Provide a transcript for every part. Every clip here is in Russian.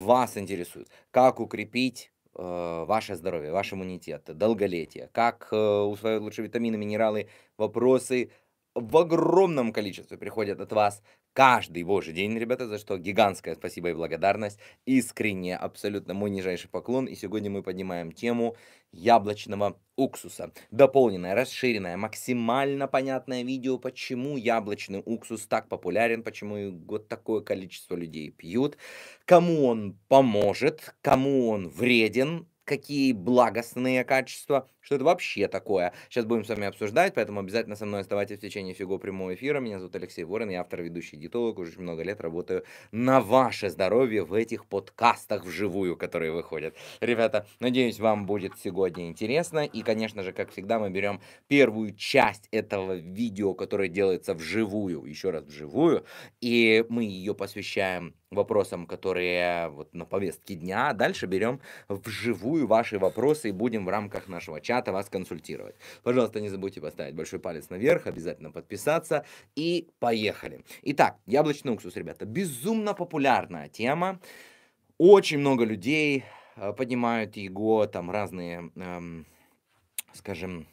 Вас интересует, как укрепить э, ваше здоровье, ваш иммунитет, долголетие, как э, усваивать лучше витамины, минералы. Вопросы в огромном количестве приходят от вас каждый божий день, ребята, за что гигантское спасибо и благодарность. Искренне, абсолютно мой нижайший поклон. И сегодня мы поднимаем тему яблочного уксуса. Дополненное, расширенное, максимально понятное видео, почему яблочный уксус так популярен, почему вот такое количество людей пьют, кому он поможет, кому он вреден, какие благостные качества, что это вообще такое. Сейчас будем с вами обсуждать, поэтому обязательно со мной оставайтесь в течение всего прямого эфира. Меня зовут Алексей Ворон, я автор, ведущий диетолог, уже много лет работаю на ваше здоровье в этих подкастах вживую, которые выходят. Ребята, надеюсь, вам будет сегодня интересно. И, конечно же, как всегда, мы берем первую часть этого видео, которое делается вживую, еще раз вживую, и мы ее посвящаем вопросам, которые вот на повестке дня, дальше берем вживую вживую ваши вопросы и будем в рамках нашего чата вас консультировать. Пожалуйста, не забудьте поставить большой палец наверх, обязательно подписаться и поехали. Итак, яблочный уксус, ребята, безумно популярная тема. Очень много людей э, поднимают его, там разные, эм, скажем,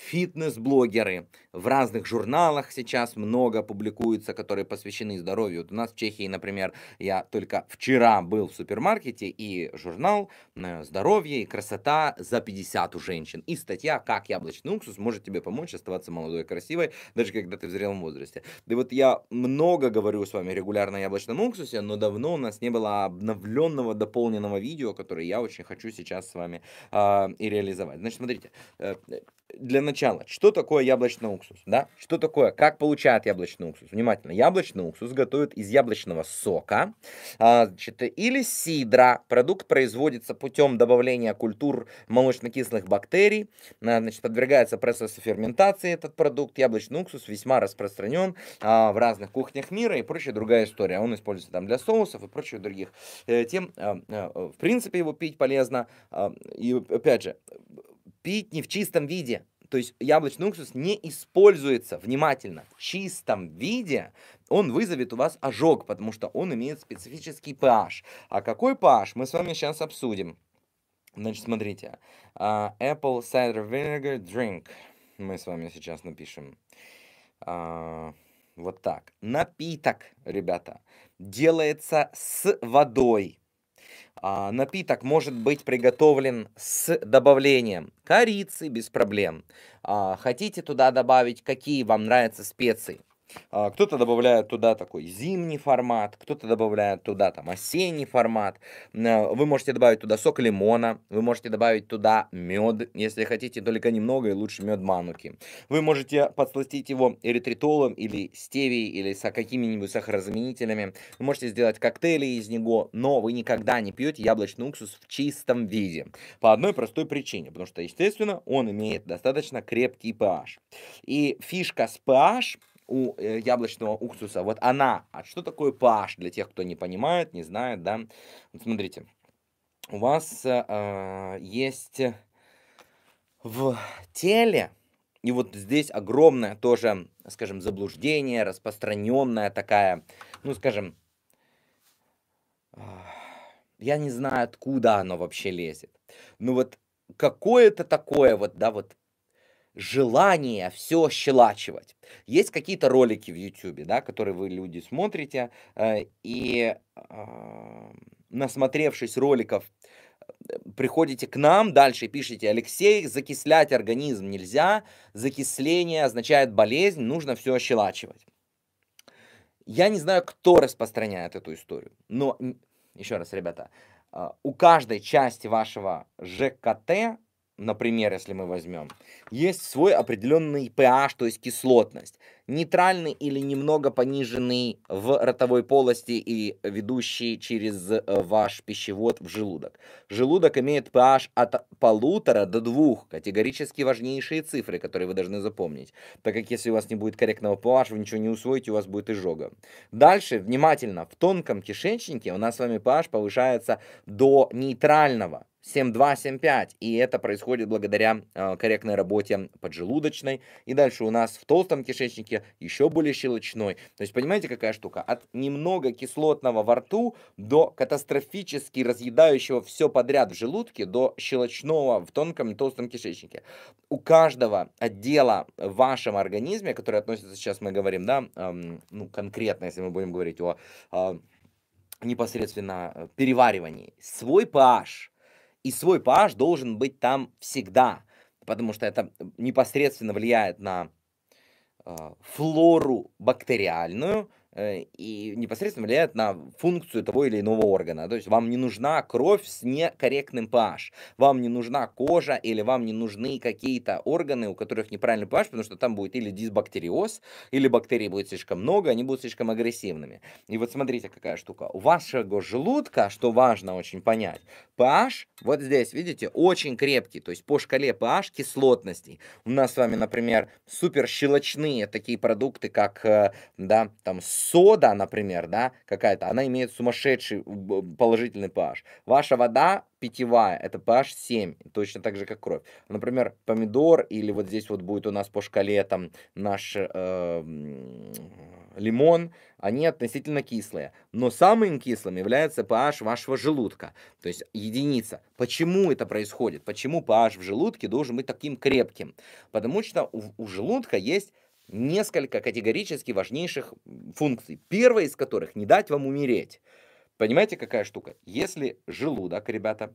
фитнес-блогеры. В разных журналах сейчас много публикуется, которые посвящены здоровью. Вот у нас в Чехии, например, я только вчера был в супермаркете, и журнал э, «Здоровье и красота за 50 у женщин». И статья «Как яблочный уксус может тебе помочь оставаться молодой и красивой, даже когда ты в зрелом возрасте». Да вот я много говорю с вами регулярно о яблочном уксусе, но давно у нас не было обновленного, дополненного видео, которое я очень хочу сейчас с вами э, и реализовать. Значит, смотрите, э, для начала, что такое яблочный уксус? Да? Что такое? Как получают яблочный уксус? Внимательно. Яблочный уксус готовят из яблочного сока а, значит, или сидра. Продукт производится путем добавления культур молочнокислых бактерий. А, значит, подвергается процессу ферментации этот продукт. Яблочный уксус весьма распространен а, в разных кухнях мира и прочая другая история. Он используется там для соусов и прочих других э, тем. Э, э, в принципе, его пить полезно. А, и опять же, пить не в чистом виде. То есть яблочный уксус не используется внимательно в чистом виде, он вызовет у вас ожог, потому что он имеет специфический pH. А какой pH, мы с вами сейчас обсудим. Значит, смотрите. Uh, apple cider vinegar drink. Мы с вами сейчас напишем. Uh, вот так. Напиток, ребята, делается с водой. А, напиток может быть приготовлен с добавлением корицы без проблем. А, хотите туда добавить, какие вам нравятся специи. А, кто-то добавляет туда такой зимний формат, кто-то добавляет туда там осенний формат. Э, вы можете добавить туда сок лимона, вы можете добавить туда мед, если хотите, только немного и лучше мед мануки. Вы можете подсластить его эритритолом или стевией, или со какими-нибудь сахарозаменителями. Вы можете сделать коктейли из него, но вы никогда не пьете яблочный уксус в чистом виде. По одной простой причине, потому что, естественно, он имеет достаточно крепкий pH. И фишка с pH у э, яблочного уксуса. Вот она. А что такое pH для тех, кто не понимает, не знает, да? Вот смотрите, у вас э, э, есть в теле, и вот здесь огромное тоже, скажем, заблуждение, распространенная такая, ну, скажем, э, я не знаю, откуда оно вообще лезет. Ну вот какое-то такое вот, да, вот желание все щелачивать. Есть какие-то ролики в YouTube, да, которые вы, люди, смотрите, э, и э, насмотревшись роликов, э, приходите к нам, дальше пишите, Алексей, закислять организм нельзя, закисление означает болезнь, нужно все щелачивать. Я не знаю, кто распространяет эту историю, но, еще раз, ребята, э, у каждой части вашего ЖКТ например, если мы возьмем, есть свой определенный pH, то есть кислотность. Нейтральный или немного пониженный в ротовой полости и ведущий через э, ваш пищевод в желудок. Желудок имеет pH от полутора до двух, категорически важнейшие цифры, которые вы должны запомнить, так как если у вас не будет корректного pH, вы ничего не усвоите, у вас будет изжога. Дальше, внимательно, в тонком кишечнике у нас с вами pH повышается до нейтрального. 7,2-7,5, и это происходит благодаря э, корректной работе поджелудочной. И дальше у нас в толстом кишечнике еще более щелочной. То есть понимаете, какая штука? От немного кислотного во рту до катастрофически разъедающего все подряд в желудке, до щелочного в тонком и толстом кишечнике. У каждого отдела в вашем организме, который относится, сейчас мы говорим, да, э, ну конкретно, если мы будем говорить о э, непосредственно переваривании, свой pH и свой pH должен быть там всегда, потому что это непосредственно влияет на а, флору бактериальную, Э, и непосредственно влияет на функцию того или иного органа. То есть вам не нужна кровь с некорректным pH, вам не нужна кожа или вам не нужны какие-то органы, у которых неправильный pH, потому что там будет или дисбактериоз, или бактерий будет слишком много, они будут слишком агрессивными. И вот смотрите, какая штука. У вашего желудка, что важно очень понять, pH вот здесь, видите, очень крепкий, то есть по шкале pH кислотностей. У нас с вами, например, супер щелочные такие продукты, как э, да, там сода, например, да, какая-то, она имеет сумасшедший положительный pH. Ваша вода питьевая, это pH 7, точно так же, как кровь. Например, помидор или вот здесь вот будет у нас по шкале там наш э, лимон, они относительно кислые. Но самым кислым является pH вашего желудка, то есть единица. Почему это происходит? Почему pH в желудке должен быть таким крепким? Потому что у, у желудка есть несколько категорически важнейших функций. Первая из которых – не дать вам умереть. Понимаете, какая штука? Если желудок, ребята,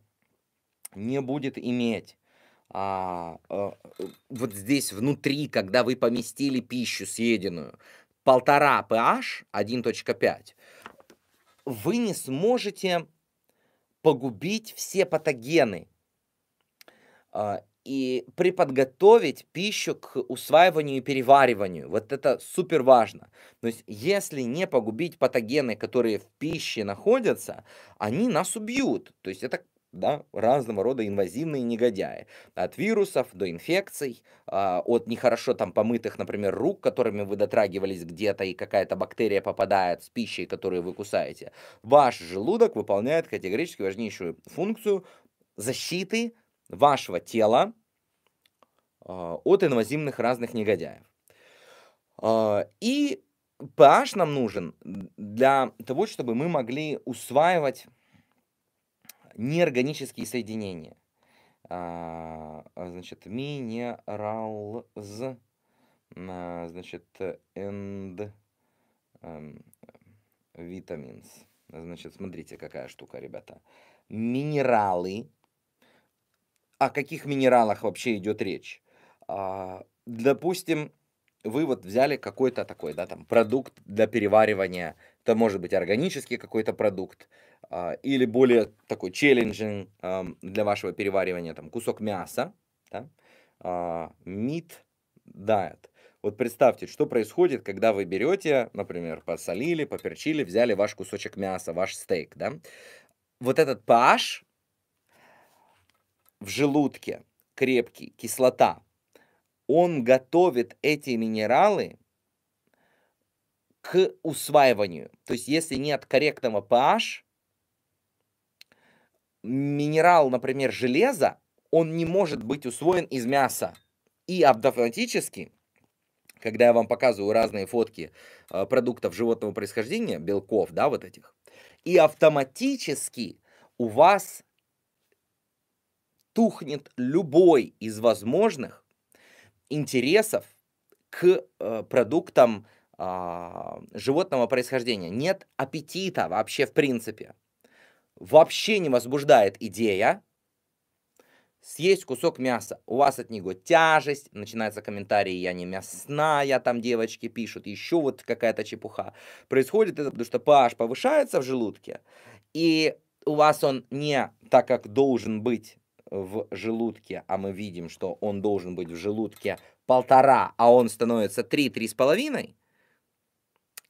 не будет иметь а, а, вот здесь внутри, когда вы поместили пищу съеденную, полтора pH, 1.5, вы не сможете погубить все патогены. А, и приподготовить пищу к усваиванию и перевариванию. Вот это супер важно. То есть, если не погубить патогены, которые в пище находятся, они нас убьют. То есть, это да, разного рода инвазивные негодяи. От вирусов до инфекций, а, от нехорошо там помытых, например, рук, которыми вы дотрагивались где-то, и какая-то бактерия попадает с пищей, которую вы кусаете. Ваш желудок выполняет категорически важнейшую функцию защиты вашего тела а, от инвазивных разных негодяев. А, и PH нам нужен для того, чтобы мы могли усваивать неорганические соединения. А, значит, minerals, значит, and vitamins. Эм, значит, смотрите, какая штука, ребята. Минералы, о каких минералах вообще идет речь. А, допустим, вы вот взяли какой-то такой, да, там, продукт для переваривания, это может быть органический какой-то продукт, а, или более такой челленджинг для вашего переваривания, там, кусок мяса, да, а, meat diet. Вот представьте, что происходит, когда вы берете, например, посолили, поперчили, взяли ваш кусочек мяса, ваш стейк, да, вот этот pH, в желудке крепкий, кислота, он готовит эти минералы к усваиванию. То есть если нет корректного pH, минерал, например, железа, он не может быть усвоен из мяса. И автоматически, когда я вам показываю разные фотки э, продуктов животного происхождения, белков, да, вот этих, и автоматически у вас тухнет любой из возможных интересов к э, продуктам э, животного происхождения. Нет аппетита вообще в принципе. Вообще не возбуждает идея съесть кусок мяса. У вас от него тяжесть, начинаются комментарии, я не мясная, там девочки пишут, еще вот какая-то чепуха. Происходит это, потому что pH повышается в желудке, и у вас он не так, как должен быть, в желудке, а мы видим, что он должен быть в желудке полтора, а он становится три, три с половиной,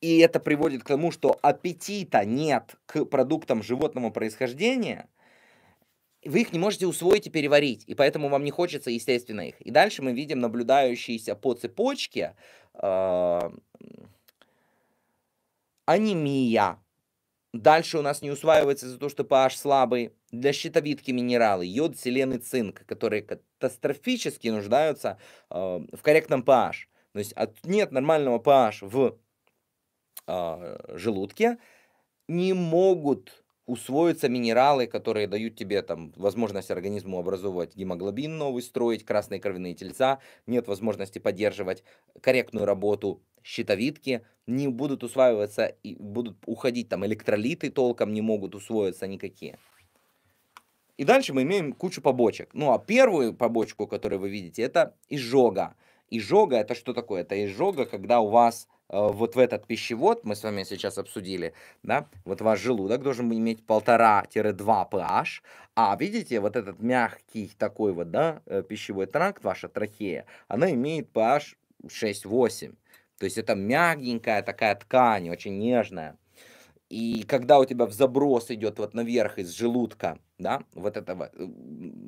и это приводит к тому, что аппетита нет к продуктам животного происхождения, вы их не можете усвоить и переварить, и поэтому вам не хочется, естественно, их. И дальше мы видим наблюдающиеся по цепочке э, анемия, Дальше у нас не усваивается за то, что pH слабый. Для щитовидки минералы, йод, селен и цинк, которые катастрофически нуждаются э, в корректном pH. То есть от, нет нормального pH в э, желудке, не могут усвоиться минералы, которые дают тебе там возможность организму образовывать гемоглобин новый, строить красные кровяные тельца, нет возможности поддерживать корректную работу щитовидки, не будут усваиваться, и будут уходить там электролиты толком, не могут усвоиться никакие. И дальше мы имеем кучу побочек. Ну а первую побочку, которую вы видите, это изжога. Изжога это что такое? Это изжога, когда у вас э, вот в этот пищевод, мы с вами сейчас обсудили, да, вот ваш желудок должен иметь полтора 2 pH, а видите, вот этот мягкий такой вот, да, э, пищевой тракт, ваша трахея, она имеет pH 6-8. То есть это мягенькая такая ткань, очень нежная. И когда у тебя в заброс идет вот наверх из желудка да, вот этого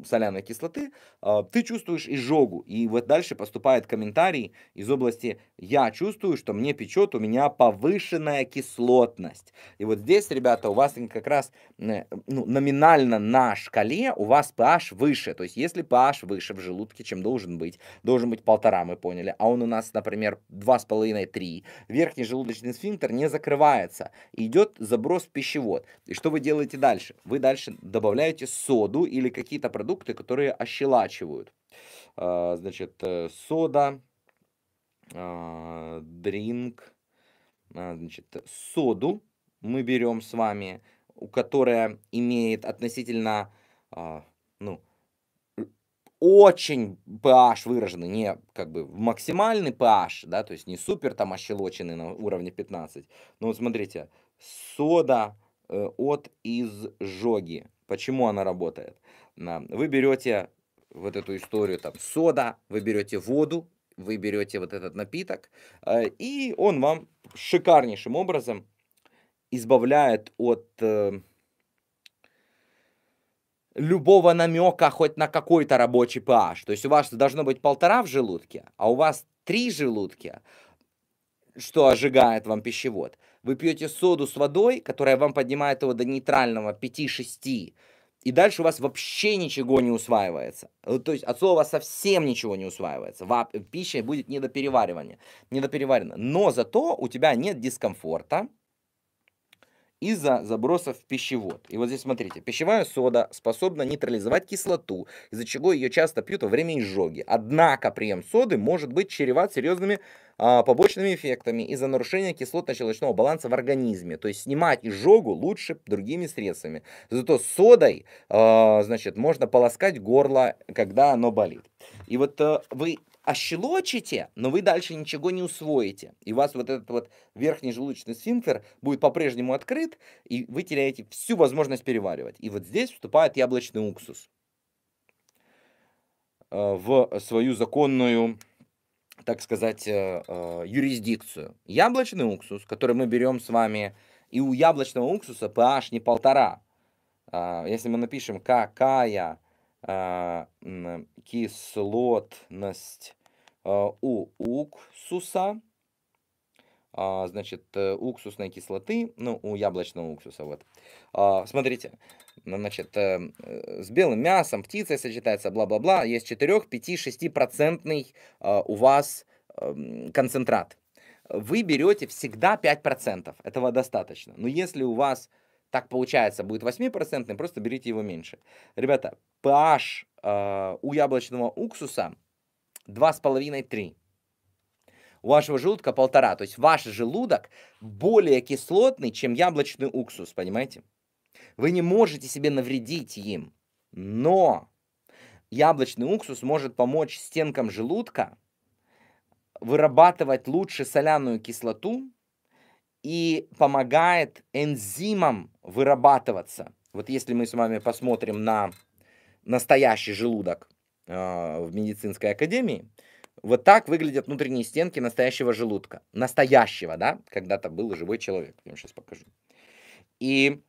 соляной кислоты, а, ты чувствуешь изжогу. И вот дальше поступает комментарий из области «Я чувствую, что мне печет, у меня повышенная кислотность». И вот здесь, ребята, у вас как раз э, ну, номинально на шкале у вас pH выше. То есть если pH выше в желудке, чем должен быть, должен быть полтора, мы поняли, а он у нас, например, 2,5-3, верхний желудочный сфинктер не закрывается, идет заброс в пищевод. И что вы делаете дальше? Вы дальше добавляете добавляете соду или какие-то продукты, которые ощелачивают. А, значит, э, сода, а, дринг, а, значит, соду мы берем с вами, у которая имеет относительно, ну, очень pH выраженный, не как бы максимальный pH, да, то есть не супер там ощелоченный на уровне 15. Но вот смотрите, сода, э, от изжоги. Почему она работает? Вы берете вот эту историю, там, сода, вы берете воду, вы берете вот этот напиток, э, и он вам шикарнейшим образом избавляет от э, любого намека хоть на какой-то рабочий pH. То есть у вас должно быть полтора в желудке, а у вас три желудки, что ожигает вам пищевод вы пьете соду с водой, которая вам поднимает его до нейтрального 5-6, и дальше у вас вообще ничего не усваивается. Э, то есть от слова совсем ничего не усваивается. Пища будет недопереваривание, недопереварена. Но зато у тебя нет дискомфорта, из-за забросов в пищевод. И вот здесь смотрите, пищевая сода способна нейтрализовать кислоту, из-за чего ее часто пьют во время изжоги. Однако прием соды может быть чреват серьезными а, побочными эффектами из-за нарушения кислотно-щелочного баланса в организме. То есть снимать изжогу лучше другими средствами. Зато содой, а, значит, можно полоскать горло, когда оно болит. И вот а, вы ощелочите, «А но вы дальше ничего не усвоите. И у вас вот этот вот верхний желудочный сфинктер будет по-прежнему открыт, и вы теряете всю возможность переваривать. И вот здесь вступает яблочный уксус э, в свою законную, так сказать, э, э, юрисдикцию. Яблочный уксус, который мы берем с вами, и у яблочного уксуса pH не полтора. Если мы напишем какая кислотность а, у уксуса, а, значит, э, уксусной кислоты, ну, у яблочного уксуса, вот. А, смотрите, значит, э, э, с белым мясом, птицей сочетается, бла-бла-бла, есть 4, 5, 6 процентный у вас эм, концентрат. Вы берете всегда 5%, этого достаточно. Но если у вас так получается, будет 8%, просто берите его меньше. Ребята, pH у яблочного уксуса 2,5-3. У вашего желудка полтора. То есть ваш желудок более кислотный, чем яблочный уксус, понимаете? Вы не можете себе навредить им. Но яблочный уксус может помочь стенкам желудка вырабатывать лучше соляную кислоту и помогает энзимам вырабатываться. Вот если мы с вами посмотрим на настоящий желудок, а, в медицинской академии. Вот так выглядят внутренние стенки настоящего желудка. Настоящего, да? Когда-то был живой человек. Я вам сейчас покажу. И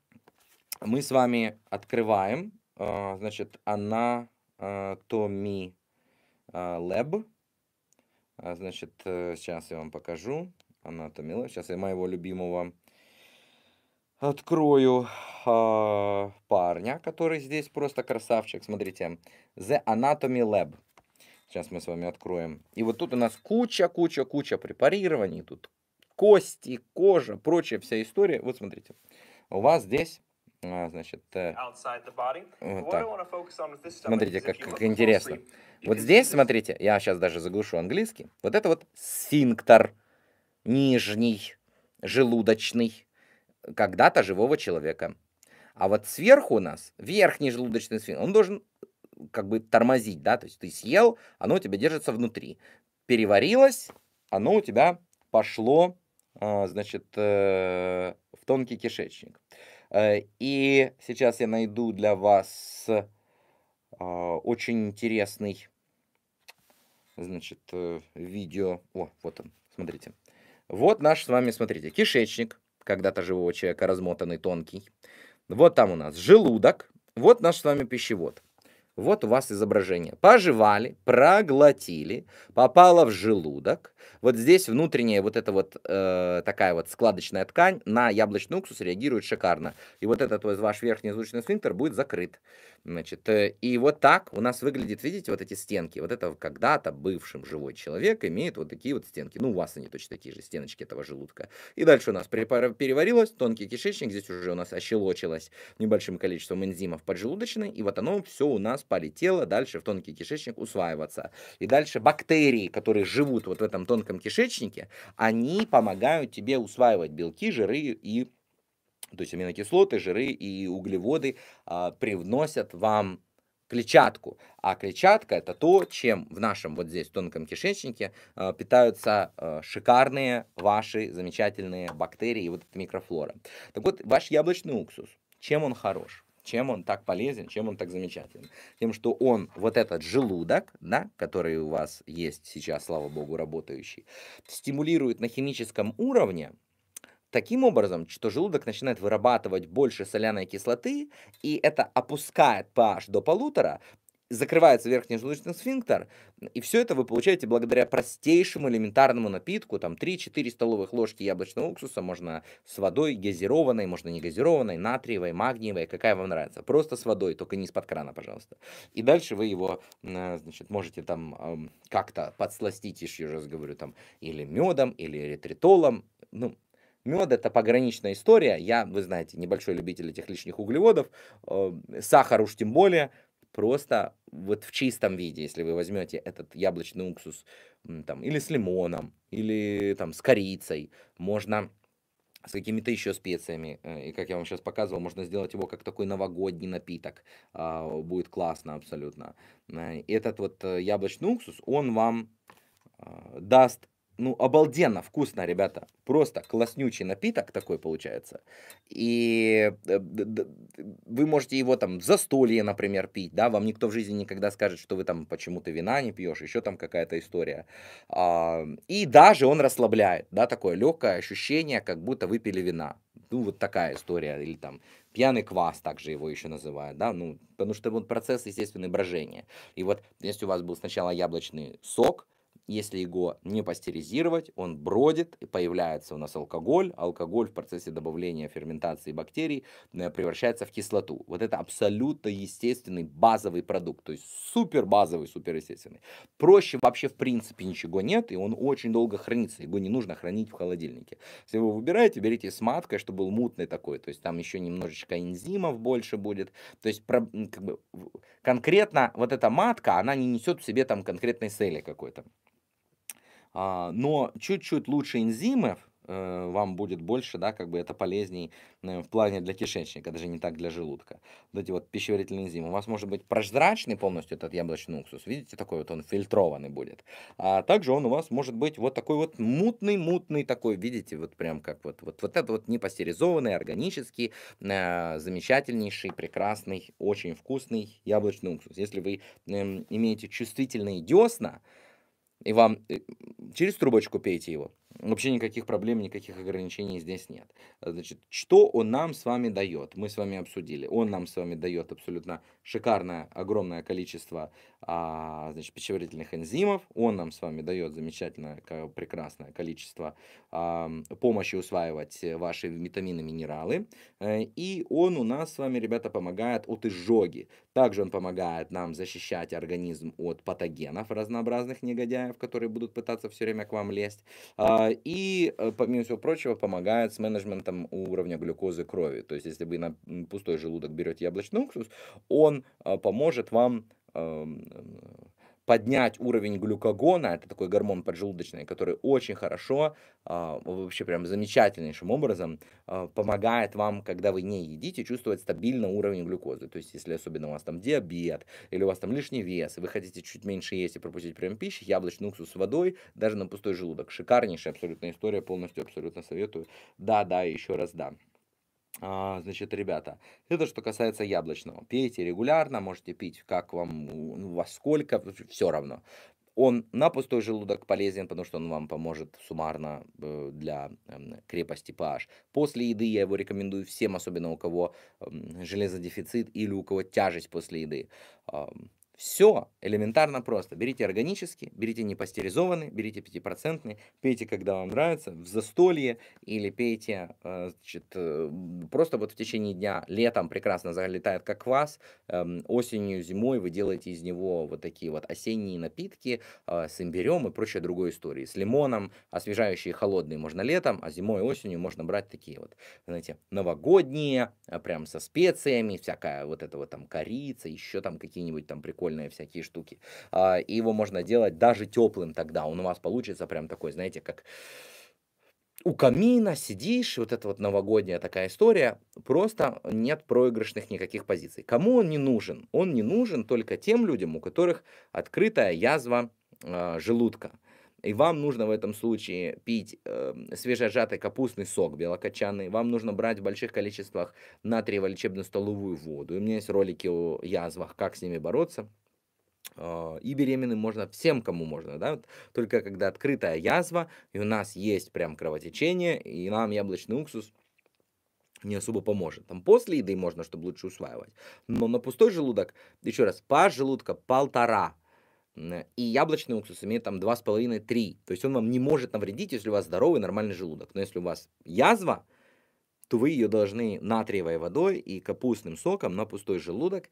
мы с вами открываем, а, значит, анатоми а, лэб. Значит, сейчас э, я вам покажу. Анатоми лэб. Сейчас я моего любимого открою э, парня, который здесь просто красавчик. Смотрите, The Anatomy Lab. Сейчас мы с вами откроем. И вот тут у нас куча-куча-куча препарирований. Тут кости, кожа, прочая вся история. Вот смотрите, у вас здесь а, значит, э, вот так. Смотрите, как, как интересно. Вот здесь, смотрите, я сейчас даже заглушу английский. Вот это вот синктор нижний, желудочный когда-то живого человека. А вот сверху у нас, верхний желудочный сфинктер, он должен э, как бы тормозить, да, то есть ты съел, оно у тебя держится внутри. Переварилось, оно у тебя пошло, э, значит, э, в тонкий кишечник. И сейчас я найду для вас очень интересный, значит, видео. О, вот он, смотрите. Вот наш с вами, смотрите, кишечник когда-то живого человека, размотанный, тонкий. Вот там у нас желудок, вот наш с вами пищевод. Вот у вас изображение. Пожевали, проглотили, попало в желудок, вот здесь внутренняя вот эта вот э, такая вот складочная ткань на яблочный уксус реагирует шикарно. И вот этот вот ваш верхний желудочный сфинктер будет закрыт. Значит, э, и вот так у нас выглядит, видите, вот эти стенки. Вот это когда-то бывшим живой человек имеет вот такие вот стенки. Ну, у вас они точно такие же, стеночки этого желудка. И дальше у нас переварилось, тонкий кишечник, здесь уже у нас ощелочилось небольшим количеством энзимов поджелудочной, и вот оно все у нас полетело дальше в тонкий кишечник усваиваться. И дальше бактерии, которые живут вот в этом тонком тонком кишечнике, они помогают тебе усваивать белки, жиры и то есть аминокислоты, жиры и углеводы а, привносят вам клетчатку. А клетчатка это то, чем в нашем вот здесь тонком кишечнике э, питаются э, шикарные ваши замечательные бактерии и вот эта микрофлора. Так вот, ваш яблочный уксус, чем он хорош? Чем он так полезен, чем он так замечателен? Тем, что он, вот этот желудок, да, который у вас есть сейчас, слава богу, работающий, стимулирует на химическом уровне таким образом, что желудок начинает вырабатывать больше соляной кислоты, и это опускает pH до полутора, закрывается верхний желудочный сфинктер, и все это вы получаете благодаря простейшему элементарному напитку, там 3-4 столовых ложки яблочного уксуса, можно с водой газированной, можно не газированной, натриевой, магниевой, какая вам нравится, просто с водой, только не из-под крана, пожалуйста. И дальше вы его, э, значит, можете там эм, как-то подсластить, еще раз говорю, там, или медом, или эритритолом, ну, Мед это пограничная история. Я, вы знаете, небольшой любитель этих лишних углеводов. Э, сахар уж тем более. Просто вот в чистом виде, если вы возьмете этот яблочный уксус там, или с лимоном, или там, с корицей, можно с какими-то еще специями. Э, и как я вам сейчас показывал, можно сделать его как такой новогодний напиток. А, будет классно абсолютно. Э, этот вот э, яблочный уксус, он вам даст ну, обалденно вкусно, ребята. Просто класснючий напиток такой получается. И э, вы можете его там в застолье, например, пить, да, вам никто в жизни никогда скажет, что вы там почему-то вина не пьешь, еще там какая-то история. А, и даже он расслабляет, да, такое легкое ощущение, как будто выпили вина. Ну, вот такая история, или там пьяный квас, также его еще называют, да, ну, потому что вот процесс, естественно, брожения. И вот если у вас был сначала яблочный сок, если его не пастеризировать, он бродит, и появляется у нас алкоголь. Алкоголь в процессе добавления ферментации бактерий э, превращается в кислоту. Вот это абсолютно естественный базовый продукт, то есть супер базовый, супер естественный. Проще вообще в принципе ничего нет, и он очень долго хранится, его не нужно хранить в холодильнике. Если вы выбираете, берите с маткой, чтобы был мутный такой, то есть там еще немножечко энзимов больше будет. То есть как бы, конкретно вот эта матка, она не несет в себе там конкретной цели какой-то. А, но чуть-чуть лучше энзимов э, вам будет больше, да, как бы это полезней э, в плане для кишечника, даже не так для желудка. Вот эти вот пищеварительные энзимы. У вас может быть прозрачный полностью этот яблочный уксус, видите, такой вот он фильтрованный будет. А также он у вас может быть вот такой вот мутный-мутный такой, видите, вот прям как вот, вот, вот этот вот непастеризованный, органический, э, замечательнейший, прекрасный, очень вкусный яблочный уксус. Если вы э, имеете чувствительные десна, и вам э, через трубочку пейте его. Вообще никаких проблем, никаких ограничений здесь нет. Значит, что он нам с вами дает? Мы с вами обсудили. Он нам с вами дает абсолютно шикарное, огромное количество а, значит, пищеварительных энзимов. Он нам с вами дает замечательное, прекрасное количество а, помощи усваивать ваши витамины, минералы. Э, и он у нас с вами, ребята, помогает от изжоги. Также он помогает нам защищать организм от патогенов разнообразных негодяев, которые будут пытаться все время к вам лезть. А, а, и, э, помимо всего прочего, помогает с менеджментом уровня глюкозы крови. То есть, если вы на пустой желудок берете яблочный уксус, он э, поможет вам эм, поднять уровень глюкогона, это такой гормон поджелудочный, который очень хорошо, а, вообще прям замечательнейшим образом а, помогает вам, когда вы не едите, чувствовать стабильно уровень глюкозы. То есть, если особенно у вас там диабет, или у вас там лишний вес, и вы хотите чуть меньше есть и пропустить прием пищи, яблочный уксус с водой, даже на пустой желудок. Шикарнейшая абсолютная история, полностью абсолютно советую. Да, да, еще раз да. А, значит, ребята, это что касается яблочного. Пейте регулярно, можете пить как вам, ну, во сколько, все равно. Он на пустой желудок полезен, потому что он вам поможет суммарно э, для эм, крепости pH. После еды я его рекомендую всем, особенно у кого эм, железодефицит или у кого тяжесть после еды. Все элементарно просто. Берите органические, берите непастеризованные, берите 5%, пейте, когда вам нравится, в застолье или пейте э, значит, э, просто вот в течение дня. Летом прекрасно залетает как квас, эм, осенью, зимой вы делаете из него вот такие вот осенние напитки э, с имбирем и прочей другой истории. С лимоном, освежающие холодные можно летом, а зимой и осенью можно брать такие вот, знаете, новогодние, прям со специями, всякая вот эта вот там корица, еще там какие-нибудь там прикольные прикольные всякие штуки. А, и его можно делать даже теплым тогда. Он у вас получится прям такой, знаете, как у камина сидишь, вот это вот новогодняя такая история, просто нет проигрышных никаких позиций. Кому он не нужен? Он не нужен только тем людям, у которых открытая язва э, желудка. И вам нужно в этом случае пить э, свежежатый капустный сок белокочанный, вам нужно брать в больших количествах натриево лечебно-столовую воду. И у меня есть ролики о язвах, как с ними бороться. А, и беременным можно всем, кому можно, да, только когда открытая язва, и у нас есть прям кровотечение, и нам яблочный уксус не особо поможет. Там после еды можно, чтобы лучше усваивать. Но на пустой желудок, еще раз, по желудка полтора Э, и яблочный уксус имеет там 2,5-3. То есть он вам не может навредить, если у вас здоровый нормальный желудок. Но если у вас язва, то вы ее должны натриевой водой и капустным соком на пустой желудок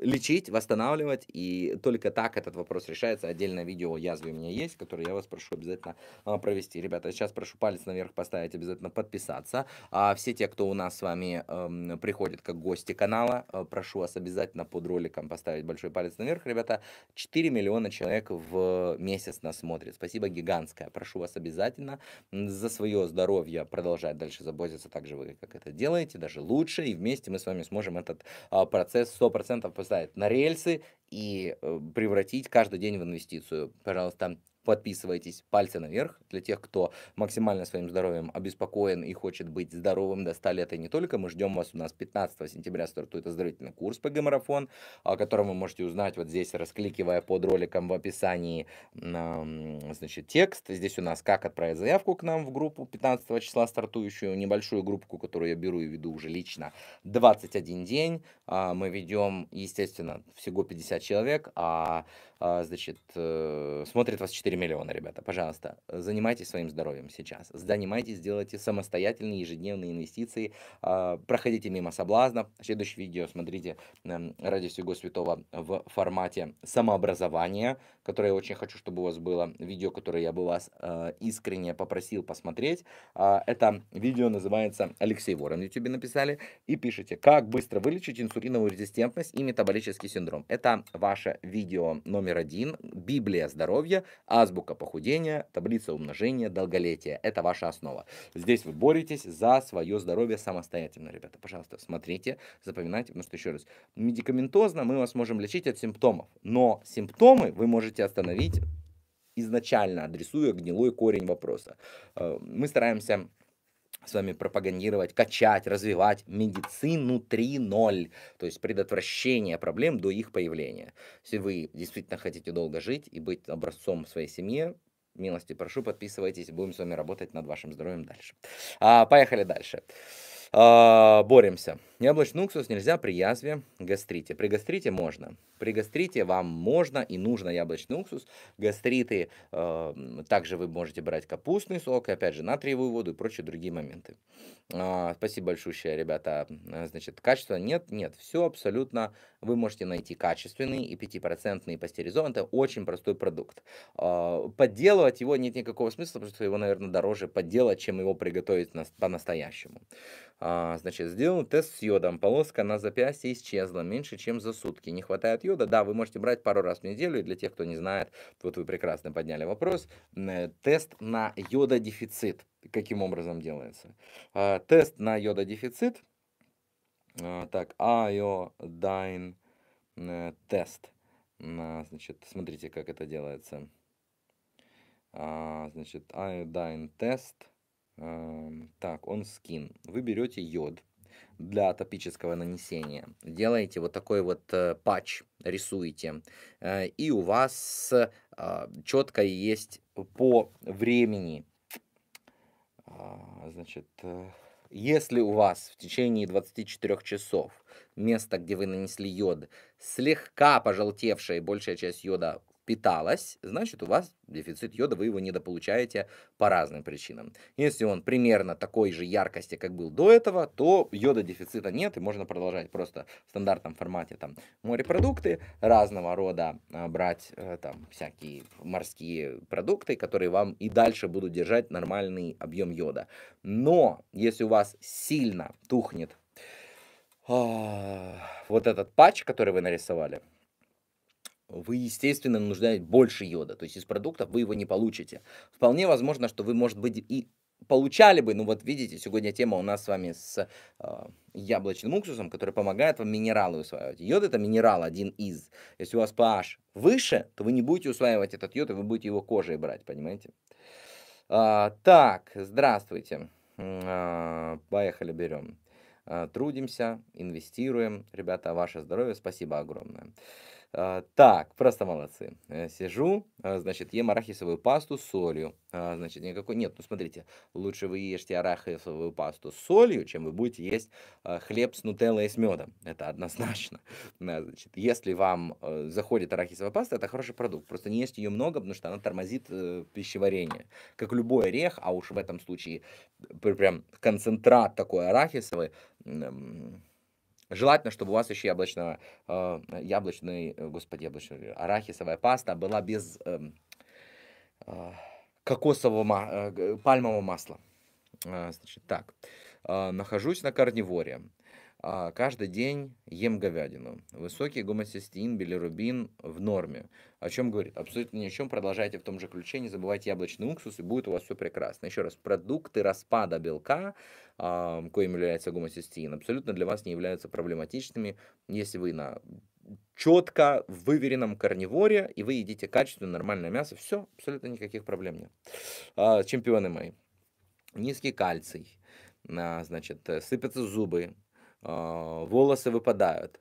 лечить, восстанавливать, и только так этот вопрос решается. Отдельное видео язвы у меня есть, которое я вас прошу обязательно а, провести. Ребята, сейчас прошу палец наверх поставить, обязательно подписаться. А все те, кто у нас с вами э, эм, приходит как гости канала, э, прошу вас обязательно под роликом поставить большой палец наверх. Ребята, 4 миллиона человек в месяц нас смотрит. Спасибо гигантское. Прошу вас обязательно за свое здоровье продолжать дальше заботиться так же вы, как это делаете, даже лучше, и вместе мы с вами сможем этот э, процесс процентов поставить на рельсы и э, превратить каждый день в инвестицию. Пожалуйста, подписывайтесь, пальцы наверх, для тех, кто максимально своим здоровьем обеспокоен и хочет быть здоровым до 100 лет и не только. Мы ждем вас у нас 15 сентября стартует оздоровительный курс по марафон о котором вы можете узнать вот здесь, раскликивая под роликом в описании значит, текст. Здесь у нас как отправить заявку к нам в группу 15 числа стартующую, небольшую группу, которую я беру и веду уже лично 21 день. А, мы ведем, естественно, всего 50 человек, а, а значит, э, смотрит вас 4 миллиона, ребята, пожалуйста, занимайтесь своим здоровьем сейчас. Занимайтесь, делайте самостоятельные ежедневные инвестиции. А, проходите мимо соблазна. Следующее видео смотрите эм, ради всего святого в формате самообразования, которое я очень хочу, чтобы у вас было. Видео, которое я бы вас э, искренне попросил посмотреть. А, это видео называется «Алексей Ворон» в YouTube написали. И пишите, как быстро вылечить инсулиновую резистентность и метаболический синдром. Это ваше видео номер один, Библия здоровья, азбука похудения, таблица умножения, долголетия. Это ваша основа. Здесь вы боретесь за свое здоровье самостоятельно, ребята. Пожалуйста, смотрите, запоминайте, потому что еще раз, медикаментозно мы вас можем лечить от симптомов, но симптомы вы можете остановить изначально, адресуя гнилой корень вопроса. Э, мы стараемся с вами пропагандировать, качать, развивать медицину 3.0, то есть предотвращение проблем до их появления. Если вы действительно хотите долго жить и быть образцом своей семье, милости прошу, подписывайтесь, будем с вами работать над вашим здоровьем дальше. А, поехали дальше. А, боремся. Яблочный уксус нельзя при язве, гастрите. При гастрите можно. При гастрите вам можно и нужно яблочный уксус. Гастриты, э, также вы можете брать капустный сок, и опять же натриевую воду и прочие другие моменты. А, спасибо большое, ребята. Значит, качества нет, нет, все абсолютно вы можете найти качественный и 5% пастеризован. Это очень простой продукт. А, подделывать его нет никакого смысла, потому что его, наверное, дороже подделать, чем его приготовить по-настоящему. А, значит, сделан тест с йодом. Полоска на запястье исчезла меньше, чем за сутки. Не хватает йода. Да, вы можете брать пару раз в неделю. И для тех, кто не знает, вот вы прекрасно подняли вопрос. Э, тест на йододефицит. Каким образом делается? А, тест на йододефицит а, так, iodine э, тест. Значит, смотрите, как это делается. А, значит, iodine тест. Эм, так, он скин. Вы берете йод для топического нанесения. Делаете вот такой вот э, патч, рисуете. Э, и у вас четко есть по времени. А, значит, если у вас в течение 24 часов место, где вы нанесли йод, слегка пожелтевшее, большая часть йода питалась, значит, у вас дефицит йода, вы его недополучаете по разным причинам. Если он примерно такой же яркости, как был до этого, то йода дефицита нет, и можно продолжать просто в стандартном формате там морепродукты разного рода а, брать э, там всякие морские продукты, которые вам и дальше будут держать нормальный объем йода. Но если у вас сильно тухнет а, вот этот патч, который вы нарисовали, вы, естественно, нуждаете больше йода. То есть из продуктов вы его не получите. Вполне возможно, что вы, может быть, и получали бы, ну вот видите, сегодня тема у нас с вами с э, яблочным уксусом, который помогает вам минералы усваивать. Йод это минерал один из. Если у вас pH выше, то вы не будете усваивать этот йод, и вы будете его кожей брать, понимаете? А, так, здравствуйте. А, поехали, берем. А, трудимся, инвестируем. Ребята, ваше здоровье, спасибо огромное. А, так, просто молодцы. Э, сижу, а, значит, ем арахисовую пасту с солью. А, значит, никакой... Нет, ну смотрите, лучше вы ешьте арахисовую пасту с солью, чем вы будете есть хлеб с нутеллой и с медом. Это однозначно. Значит, если вам э, заходит арахисовая паста, это хороший продукт. Просто не ешьте ее много, потому что она тормозит э, пищеварение. Как любой орех, а уж в этом случае прям концентрат такой арахисовый Желательно, чтобы у вас еще яблочная, э, яблочный, господи, яблочная, арахисовая паста была без эм, а, э, э, кокосового, э, пальмового масла. Э, значит, так, э, нахожусь на карниворе. А, каждый день ем говядину. Высокий гомоцистеин, билирубин в норме. О чем говорит? Абсолютно ни о чем. Продолжайте в том же ключе. Не забывайте яблочный уксус, и будет у вас все прекрасно. Еще раз, продукты распада белка, а, коим является гомоцистеин, абсолютно для вас не являются проблематичными, если вы на четко выверенном корневоре, и вы едите качественное нормальное мясо. Все, абсолютно никаких проблем нет. А, чемпионы мои. Низкий кальций значит, э, сыпятся зубы, а, волосы выпадают,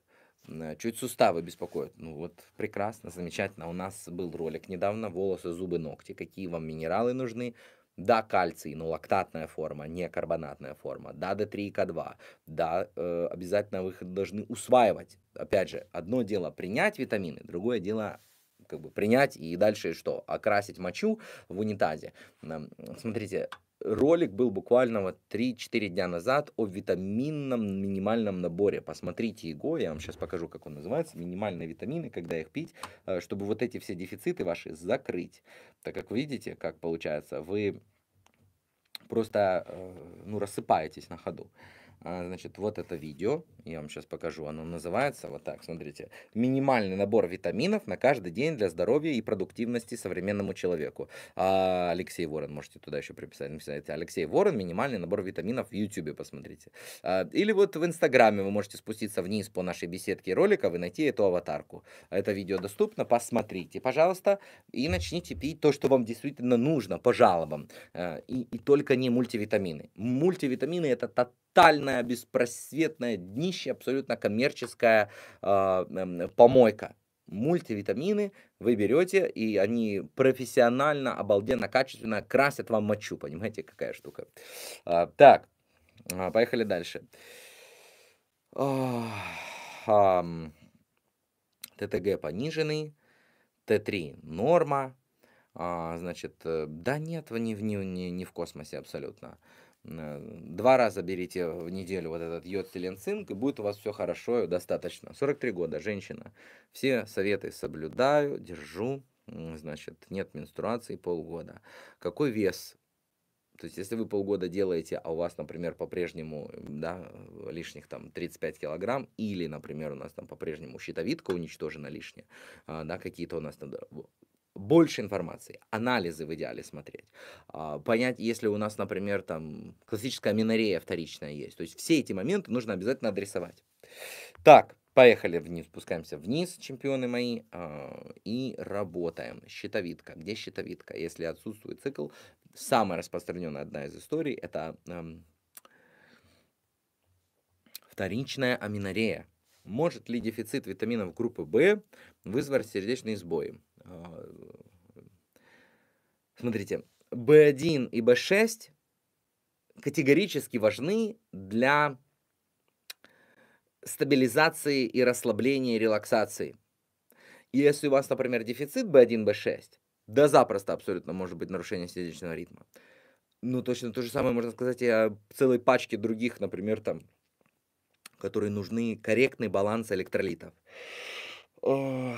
чуть суставы беспокоят. Ну вот, прекрасно, замечательно. У нас был ролик недавно, волосы, зубы, ногти. Какие вам минералы нужны? Да, кальций, но лактатная форма, не карбонатная форма. Да, D3 и К2. Да, э, обязательно вы их должны усваивать. Опять же, одно дело принять витамины, другое дело как бы принять и дальше что? Окрасить мочу в унитазе. Смотрите, ролик был буквально вот 3-4 дня назад о витаминном минимальном наборе. Посмотрите его, я вам сейчас покажу, как он называется. Минимальные витамины, когда их пить, э, чтобы вот эти все дефициты ваши закрыть. Так как вы видите, как получается, вы просто э, ну, рассыпаетесь на ходу. А, значит, вот это видео, я вам сейчас покажу, оно называется вот так, смотрите. Минимальный набор витаминов на каждый день для здоровья и продуктивности современному человеку. А Алексей Ворон, можете туда еще приписать, написать. Алексей Ворон, минимальный набор витаминов в YouTube, посмотрите. А, или вот в Инстаграме вы можете спуститься вниз по нашей беседке роликов и найти эту аватарку. Это видео доступно, посмотрите, пожалуйста, и начните пить то, что вам действительно нужно по жалобам. А, и, и только не мультивитамины. Мультивитамины это тотально тотальное, беспросветное днище, абсолютно коммерческая э, помойка. Мультивитамины вы берете, и они профессионально, обалденно, качественно красят вам мочу. Понимаете, какая штука. Э, так, а, поехали дальше. ТТГ пониженный, Т3 норма, а, значит, э, да нет, вы не, не, не в космосе абсолютно. Э, два раза берите в неделю вот этот йод теленцинк, и будет у вас все хорошо и достаточно. 43 года, женщина. Все советы соблюдаю, держу, значит, нет менструации полгода. Какой вес? То есть, если вы полгода делаете, а у вас, например, по-прежнему да, лишних там 35 килограмм, или, например, у нас там по-прежнему щитовидка уничтожена лишняя, а, да, какие-то у нас там больше информации, анализы в идеале смотреть, а, понять, если у нас, например, там классическая минорея вторичная есть. То есть все эти моменты нужно обязательно адресовать. Так, поехали вниз, спускаемся вниз, чемпионы мои, а, и работаем. Щитовидка. Где щитовидка? Если отсутствует цикл, самая распространенная одна из историй – это вторичная аминорея. Может ли дефицит витаминов группы В вызвать сердечные сбои? А, смотрите, B1 и B6 категорически важны для стабилизации и расслабления, и релаксации. И если у вас, например, дефицит B1, B6, да запросто абсолютно может быть нарушение сердечного ритма. Ну, точно то же самое можно сказать и о целой пачке других, например, там, которые нужны корректный баланс электролитов. Ох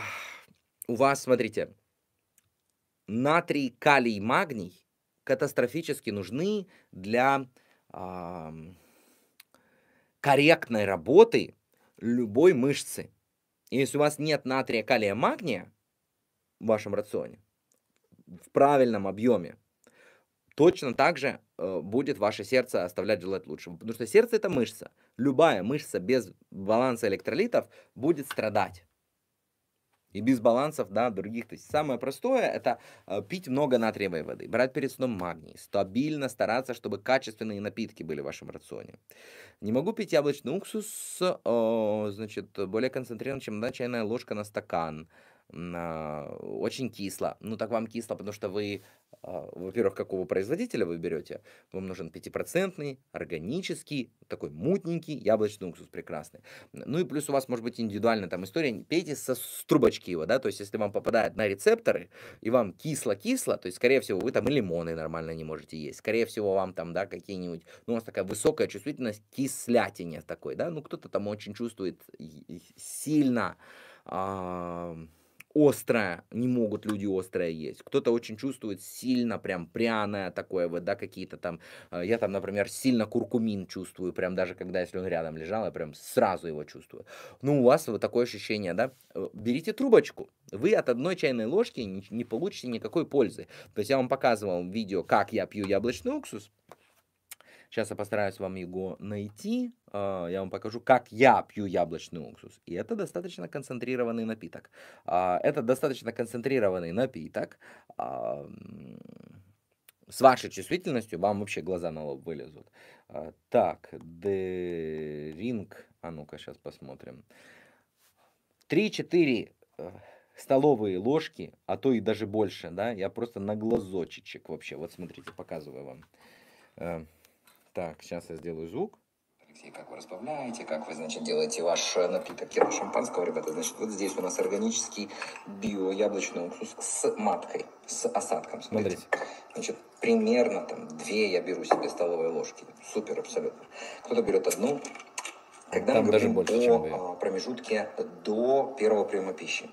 у вас, смотрите, натрий, калий, магний катастрофически нужны для э, корректной работы любой мышцы. И если у вас нет натрия, калия, магния в вашем рационе, в правильном объеме, точно так же э, будет ваше сердце оставлять желать лучшего. Потому что сердце это мышца. Любая мышца без баланса электролитов будет страдать. И без балансов, да, других. То есть самое простое – это э, пить много натриевой воды, брать перед сном магний, стабильно стараться, чтобы качественные напитки были в вашем рационе. Не могу пить яблочный уксус, о, э, значит, более концентрированно, чем одна чайная ложка на стакан. А, очень кисло. Ну так вам кисло, потому что вы, а, во-первых, какого производителя вы берете, вам нужен 5% органический, такой мутненький, яблочный уксус прекрасный. Ну и плюс у вас может быть индивидуальная там история, пейте со, с трубочки его, да, то есть если вам попадает на рецепторы, и вам кисло-кисло, то есть, скорее всего, вы там и лимоны нормально не можете есть, скорее всего, вам там, да, какие-нибудь, ну у вас такая высокая чувствительность кислятине такой, да, ну кто-то там очень чувствует сильно, острое, не могут люди острое есть. Кто-то очень чувствует сильно прям пряное такое вот, да, какие-то там, э, я там, например, сильно куркумин чувствую, прям даже когда, если он рядом лежал, я прям сразу его чувствую. Ну, у вас вот такое ощущение, да, э, берите трубочку, вы от одной чайной ложки не, не получите никакой пользы. То есть я вам показывал видео, как я пью яблочный уксус, Сейчас я постараюсь вам его найти. А, я вам покажу, как я пью яблочный уксус. И это достаточно концентрированный напиток. А, это достаточно концентрированный напиток. А, с вашей чувствительностью вам вообще глаза на лоб вылезут. Так, The А ну-ка, сейчас посмотрим. 3-4 э, столовые ложки, а то и даже больше, да, я просто на глазочечек вообще, вот смотрите, показываю вам. Э, так, сейчас я сделаю звук. Алексей, как вы разбавляете, как вы, значит, делаете ваш э, напиток, я шампанского, ребята. Значит, вот здесь у нас органический био-яблочный уксус с маткой, с осадком. Смотрите. Смотрите. Значит, примерно там две я беру себе столовые ложки. Супер абсолютно. Кто-то берет одну, когда Там мы даже говорим больше, о чем я. А, промежутке до первого приема пищи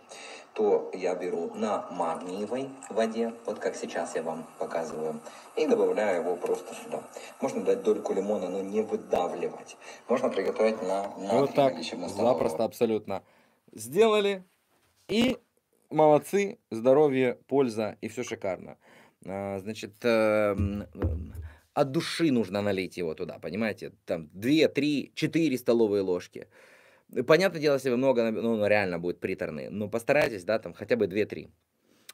то я беру на магниевой воде, вот как сейчас я вам показываю, и добавляю его просто сюда. Можно дать дольку лимона, но не выдавливать. Можно приготовить на натрий Вот так, запросто абсолютно. Сделали, и молодцы, здоровье, польза, и все шикарно. А, значит, эм, от души нужно налить его туда, понимаете? Там 2, 3, 4 столовые ложки. Ну, понятное дело, если вы много, ну, реально будет приторный, но постарайтесь, да, там хотя бы 2-3.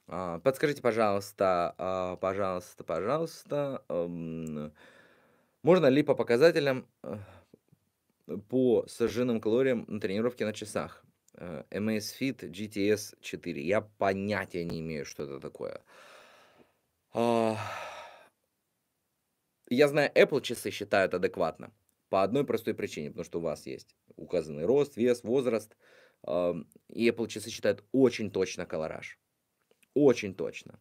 А, подскажите, пожалуйста, а, пожалуйста, пожалуйста, можно ли по показателям э, по сожженным калориям на тренировке на часах? MS э, Fit GTS 4. Я понятия не имею, что это такое. А, я знаю, Apple часы считают адекватно. По одной простой причине, потому что у вас есть указанный рост, вес, возраст. И Apple часы считают очень точно колораж. Очень точно.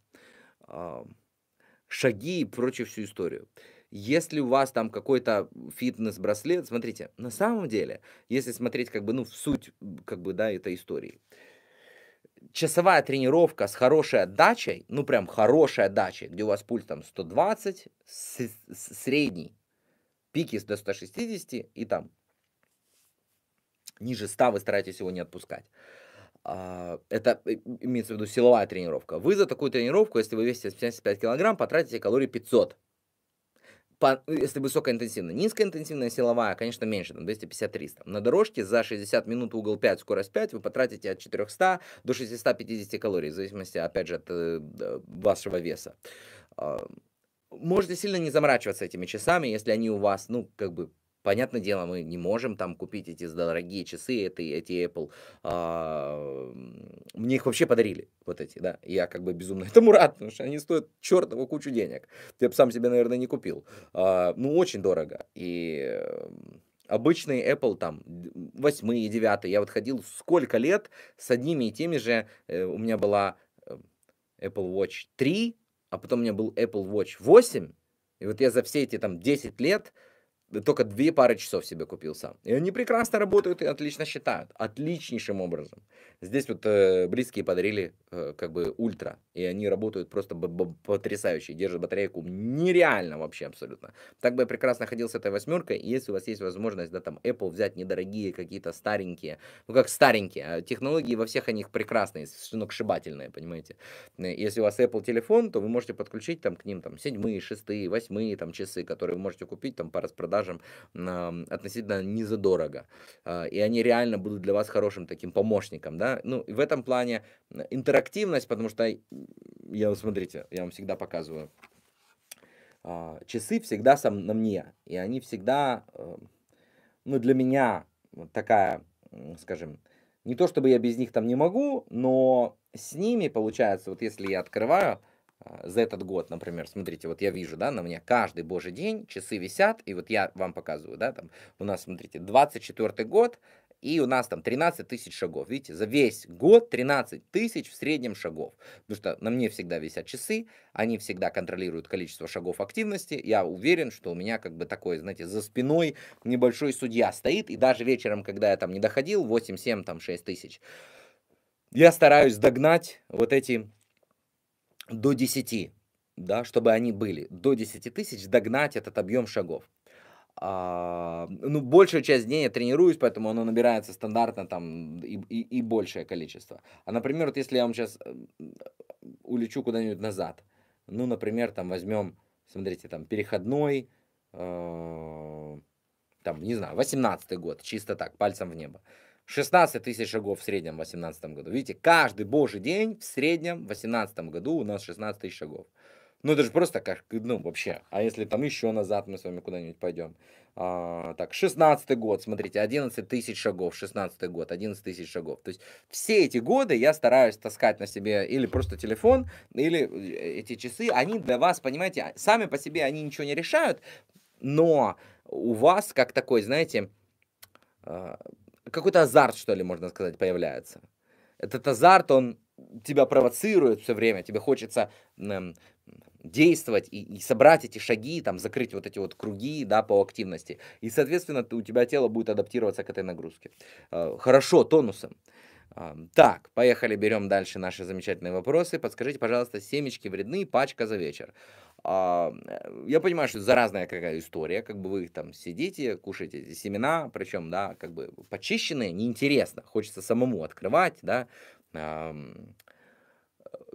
Шаги и прочую всю историю. Если у вас там какой-то фитнес-браслет, смотрите, на самом деле, если смотреть как бы, ну, в суть, как бы, да, этой истории, часовая тренировка с хорошей отдачей, ну прям хорошей отдачей, где у вас пульс там 120, с, с, средний пики до 160 и там ниже 100 вы стараетесь его не отпускать. А, это имеется в виду силовая тренировка. Вы за такую тренировку, если вы весите 75 килограмм, потратите калорий 500. По, ну, если высокоинтенсивная. Низкоинтенсивная силовая, конечно, меньше, там 250-300. На дорожке за 60 минут угол 5, скорость 5 вы потратите от 400 до 650 калорий, в зависимости, опять же, от э, вашего веса. А, можете сильно не заморачиваться этими часами, если они у вас, ну, как бы, понятное дело, мы не можем там купить эти дорогие часы, эти, эти Apple. А, мне их вообще подарили, вот эти, да. Я как бы безумно этому рад, потому что они стоят чертову кучу денег. Я бы сам себе, наверное, не купил. А, ну, очень дорого. И обычные Apple там восьмые и 9. Я вот ходил сколько лет с одними и теми же. Э, у меня была э, Apple Watch 3, а потом у меня был Apple Watch 8, и вот я за все эти там 10 лет только две пары часов себе купил сам. И они прекрасно работают и отлично считают. Отличнейшим образом. Здесь вот э, близкие подарили э, как бы ультра. И они работают просто б- б- потрясающе. Держат батарейку нереально вообще абсолютно. Так бы я прекрасно ходил с этой восьмеркой. И если у вас есть возможность, да, там, Apple взять недорогие какие-то старенькие. Ну, как старенькие. А технологии во всех они прекрасные, шинокшибательные, понимаете. Э, если у вас Apple телефон, то вы можете подключить там к ним там седьмые, шестые, восьмые там часы, которые вы можете купить там по распродаже скажем, относительно незадорого. А, и они реально будут для вас хорошим таким помощником, да. Ну, в этом плане интерактивность, потому что, я, смотрите, я вам всегда показываю, а, часы всегда сам на мне, и они всегда, ну, для меня такая, скажем, не то чтобы я без них там не могу, но с ними, получается, вот если я открываю, а, за этот год, например, смотрите, вот я вижу, да, на мне каждый божий день часы висят, и вот я вам показываю, да, там у нас, смотрите, 24 год, и у нас там 13 тысяч шагов. Видите, за весь год 13 тысяч в среднем шагов. Потому что на мне всегда висят часы, они всегда контролируют количество шагов активности. Я уверен, что у меня как бы такой, знаете, за спиной небольшой судья стоит. И даже вечером, когда я там не доходил, 8-7, там 6 тысяч, я стараюсь догнать вот эти до 10, да, чтобы они были, до 10 тысяч догнать этот объем шагов. А, ну, большую часть дней я тренируюсь, поэтому оно набирается стандартно там и, и, и большее количество. А, например, вот если я вам сейчас э, улечу куда-нибудь назад, ну, например, там возьмем, смотрите, там переходной, э, там, не знаю, 18-й год, чисто так, пальцем в небо. 16 тысяч шагов в среднем в 2018 году. Видите, каждый божий день в среднем в 2018 году у нас 16 тысяч шагов. Ну, это же просто как, ну, вообще. А если там еще назад мы с вами куда-нибудь пойдем? А, так, 16 год, смотрите, 11 тысяч шагов, 16 год, 11 тысяч шагов. То есть все эти годы я стараюсь таскать на себе или просто телефон, или э, эти часы. Они для вас, понимаете, а, сами по себе они ничего не решают, но у вас как такой, знаете, а, какой-то азарт, что ли, можно сказать, появляется. Этот азарт, он тебя провоцирует все время, тебе хочется эм, действовать и, и собрать эти шаги, там, закрыть вот эти вот круги, да, по активности. И, соответственно, ты, у тебя тело будет адаптироваться к этой нагрузке. Э, хорошо, тонусом. Так, поехали, берем дальше наши замечательные вопросы. Подскажите, пожалуйста, семечки вредны, пачка за вечер. Э, я понимаю, что заразная какая история, как бы вы там сидите, кушаете эти семена, причем, да, как бы почищенные, неинтересно, хочется самому открывать, да. Э,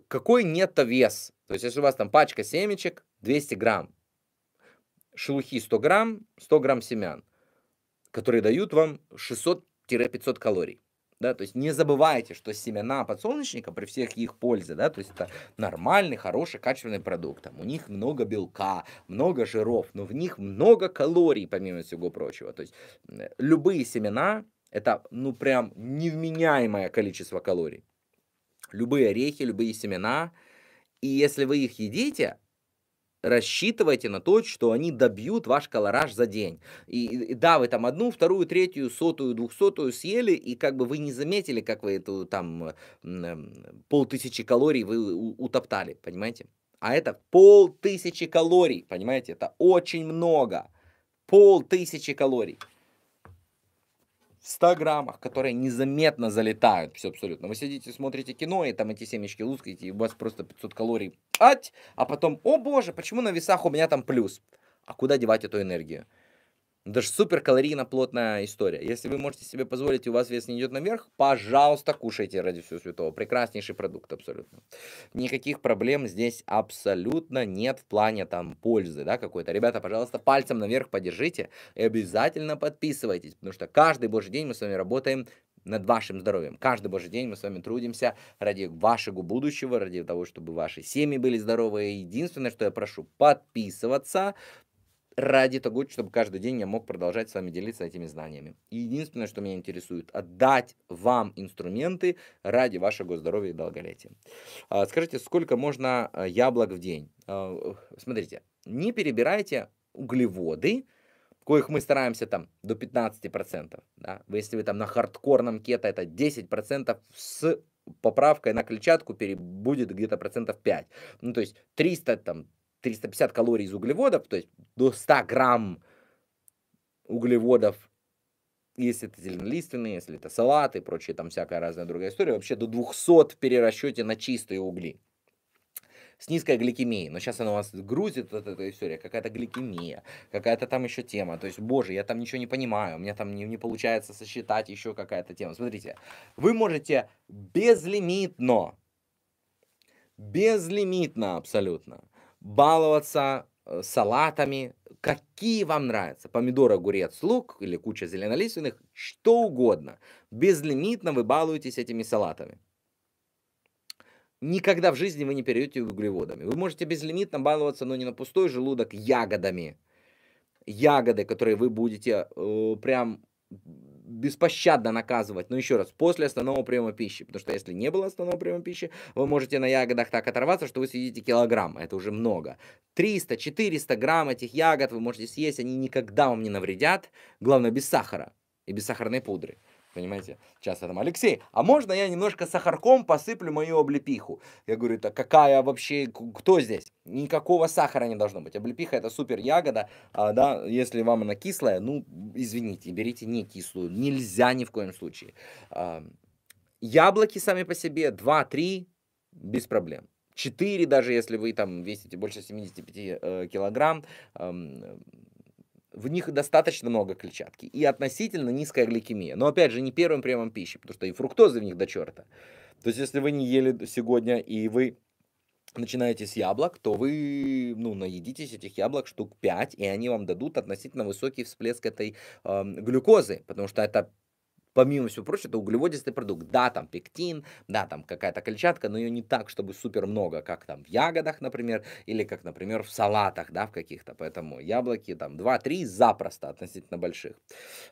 какой нет-то вес? То есть, если у вас там пачка семечек, 200 грамм, шелухи 100 грамм, 100 грамм семян, которые дают вам 600-500 калорий да, то есть не забывайте, что семена подсолнечника при всех их пользе, да, то есть это нормальный, хороший, качественный продукт, там у них много белка, много жиров, но в них много калорий, помимо всего прочего, то есть э, любые семена, это, ну, прям невменяемое количество калорий, любые орехи, любые семена, и если вы их едите, рассчитывайте на то, что они добьют ваш колораж за день. И, и да, вы там одну, вторую, третью, сотую, двухсотую съели, и как бы вы не заметили, как вы эту там эм, полтысячи калорий вы утоптали, понимаете? А это полтысячи калорий, понимаете? Это очень много. Полтысячи калорий. 100 граммах, которые незаметно залетают, все абсолютно. Вы сидите, смотрите кино, и там эти семечки лускаете, и у вас просто 500 калорий, ать, а потом, о боже, почему на весах у меня там плюс? А куда девать эту энергию? Даже супер плотная история. Если вы можете себе позволить, и у вас вес не идет наверх, пожалуйста, кушайте ради всего святого. Прекраснейший продукт абсолютно. Никаких проблем здесь абсолютно нет в плане там пользы, да, какой-то. Ребята, пожалуйста, пальцем наверх поддержите и обязательно подписывайтесь, потому что каждый божий день мы с вами работаем над вашим здоровьем. Каждый божий день мы с вами трудимся ради вашего будущего, ради того, чтобы ваши семьи были здоровы. Единственное, что я прошу, подписываться, ради того, чтобы каждый день я мог продолжать с вами делиться этими знаниями. И единственное, что меня интересует, отдать вам инструменты ради вашего здоровья и долголетия. А, скажите, сколько можно э, яблок в день? А, смотрите, не перебирайте углеводы, коих мы стараемся там до 15%. Да? Если вы там на хардкорном кето, это 10% с поправкой на клетчатку будет где-то процентов 5. Ну, то есть 300, там, 350 калорий из углеводов, то есть до 100 грамм углеводов, если это зеленолиственные, если это салаты и прочее, там всякая разная другая история, вообще до 200 в перерасчете на чистые угли. С низкой гликемией, но сейчас она у вас грузит, вот эта история, какая-то гликемия, какая-то там еще тема, то есть, боже, я там ничего не понимаю, у меня там не, не получается сосчитать еще какая-то тема. Смотрите, вы можете безлимитно, безлимитно абсолютно, баловаться э, салатами, какие вам нравятся, помидор, огурец, лук или куча зеленолиственных, что угодно. Безлимитно вы балуетесь этими салатами. Никогда в жизни вы не перейдете углеводами. Вы можете безлимитно баловаться, но не на пустой желудок, ягодами. Ягоды, которые вы будете э, прям беспощадно наказывать. Но еще раз, после основного приема пищи. Потому что если не было основного приема пищи, вы можете на ягодах так оторваться, что вы съедите килограмм. Это уже много. 300-400 грамм этих ягод вы можете съесть. Они никогда вам не навредят. Главное, без сахара и без сахарной пудры. Понимаете? Часто там, Алексей, а можно я немножко сахарком посыплю мою облепиху? Я говорю, так какая вообще, кто здесь? Никакого сахара не должно быть. Облепиха это супер ягода, а, да, если вам она кислая, ну, извините, берите не кислую. Нельзя ни в коем случае. А, яблоки сами по себе 2-3 без проблем. 4 даже, если вы там весите больше 75 э, килограмм, э, в них достаточно много клетчатки и относительно низкая гликемия. Но опять же, не первым приемом пищи, потому что и фруктозы в них до черта. То есть, если вы не ели сегодня и вы начинаете с яблок, то вы, ну, наедитесь этих яблок штук 5, и они вам дадут относительно высокий всплеск этой э, глюкозы, потому что это помимо всего прочего, это углеводистый продукт. Да, там пектин, да, там какая-то клетчатка, но ее не так, чтобы супер много, как там в ягодах, например, или как, например, в салатах, да, в каких-то. Поэтому яблоки там 2-3 запросто относительно больших.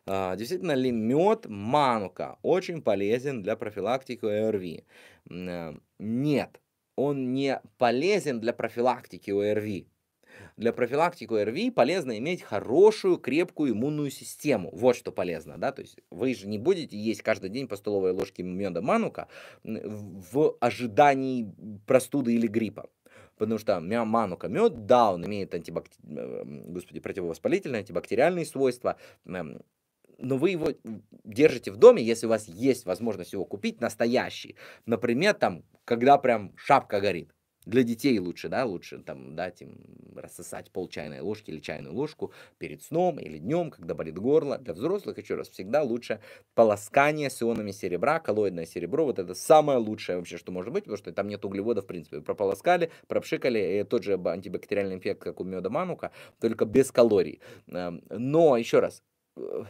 А, действительно ли мед манука очень полезен для профилактики ОРВИ? Э, нет, он не полезен для профилактики ОРВИ. Для профилактики РВИ полезно иметь хорошую, крепкую иммунную систему. Вот что полезно, да, то есть вы же не будете есть каждый день по столовой ложке меда манука в ожидании простуды или гриппа потому что манука мед, да, он имеет антибак... Э, господи, противовоспалительные, антибактериальные свойства, но вы его держите в доме, если у вас есть возможность его купить настоящий. Например, там, когда прям шапка горит. Для детей лучше, да, лучше там дать им рассосать пол чайной ложки или чайную ложку перед сном или днем, когда болит горло. Для взрослых, еще раз, всегда лучше полоскание с ионами серебра, коллоидное серебро, вот это самое лучшее вообще, что может быть, потому что там нет углеводов, в принципе. Прополоскали, пропшикали, и тот же антибактериальный эффект, как у меда манука, только без калорий. Эм, но, еще раз, э,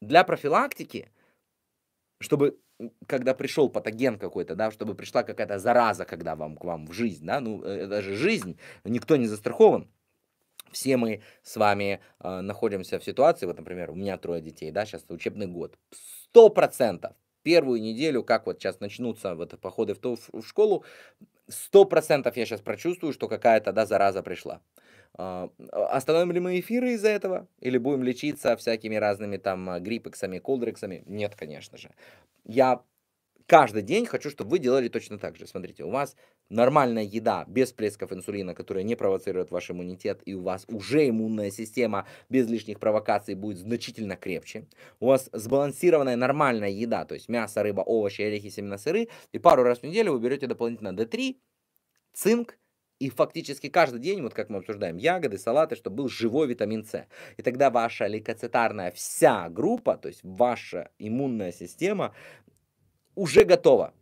для профилактики, чтобы когда пришел патоген какой-то, да, чтобы пришла какая-то зараза, когда вам к вам в жизнь, да, ну э, это же жизнь, никто не застрахован. Все мы с вами э, находимся в ситуации, вот, например, у меня трое детей, да, сейчас учебный год, сто процентов первую неделю, как вот сейчас начнутся вот походы в, ту, в школу, сто процентов я сейчас прочувствую, что какая-то да зараза пришла. А, остановим ли мы эфиры из-за этого? Или будем лечиться всякими разными там а, гриппексами, колдрексами? Нет, конечно же. Я каждый день хочу, чтобы вы делали точно так же. Смотрите, у вас нормальная еда без всплесков инсулина, которая не провоцирует ваш иммунитет, и у вас уже иммунная система без лишних провокаций будет значительно крепче. У вас сбалансированная нормальная еда, то есть мясо, рыба, овощи, орехи, семена, сыры, и пару раз в неделю вы берете дополнительно D3, цинк, и фактически каждый день, вот как мы обсуждаем ягоды, салаты, чтобы был живой витамин С. И тогда ваша лейкоцитарная вся группа, то есть ваша иммунная система уже готова.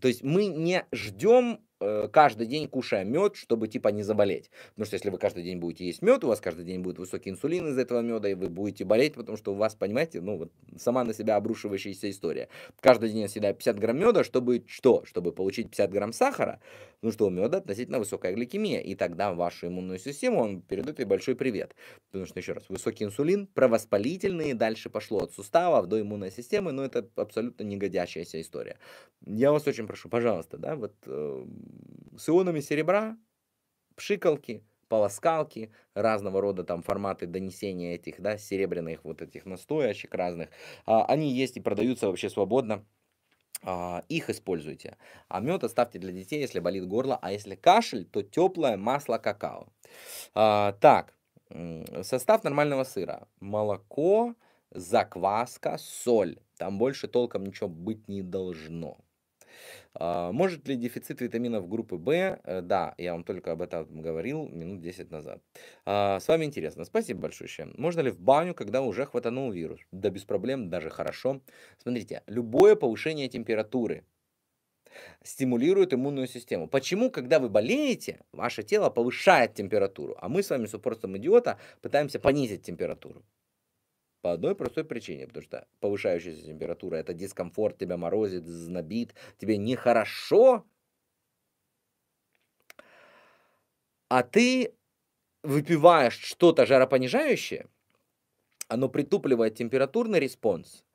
То есть мы не ждем Э, каждый день кушая мед, чтобы типа не заболеть. Потому что если вы каждый день будете есть мед, у вас каждый день будет высокий инсулин из этого меда, и вы будете болеть, потому что у вас, понимаете, ну вот сама на себя обрушивающаяся история. Каждый день я съедаю 50 грамм меда, чтобы что? Чтобы получить 50 грамм сахара, ну что у меда относительно высокая гликемия, и тогда вашу иммунную систему он передает ей большой привет. Потому что, еще раз, высокий инсулин, провоспалительный, дальше пошло от суставов до иммунной системы, но это абсолютно негодящаяся история. Я вас очень прошу, пожалуйста, да, вот э, с ионами серебра, пшикалки, полоскалки, разного рода там форматы донесения этих, да, серебряных вот этих настоящих разных. А, они есть и продаются вообще свободно. А, их используйте. А мед оставьте для детей, если болит горло, а если кашель, то теплое масло какао. А, так, состав нормального сыра. Молоко, закваска, соль. Там больше толком ничего быть не должно. А, может ли дефицит витаминов группы В? Э, да, я вам только об этом говорил минут 10 назад. А, с вами интересно. Спасибо большое. Можно ли в баню, когда уже хватанул вирус? Да без проблем, даже хорошо. Смотрите, любое повышение температуры стимулирует иммунную систему. Почему, когда вы болеете, ваше тело повышает температуру, а мы с вами с упорством идиота пытаемся понизить температуру? По одной простой причине, потому что повышающаяся температура – это дискомфорт, тебя морозит, знобит, тебе нехорошо. А ты выпиваешь что-то жаропонижающее, оно притупливает температурный респонс –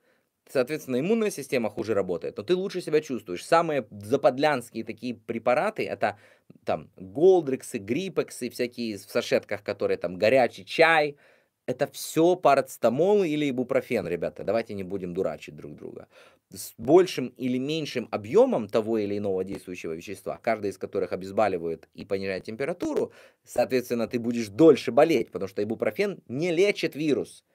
соответственно, иммунная система хуже работает, но ты лучше себя чувствуешь. Самые западлянские такие препараты, это там голдриксы, грипексы, всякие в сашетках, которые там горячий чай – это все парацетамол или ибупрофен, ребята. Давайте не будем дурачить друг друга. С большим или меньшим объемом того или иного действующего вещества, каждое из которых обезболивает и понижает температуру, соответственно, ты будешь дольше болеть, потому что ибупрофен не лечит вирус.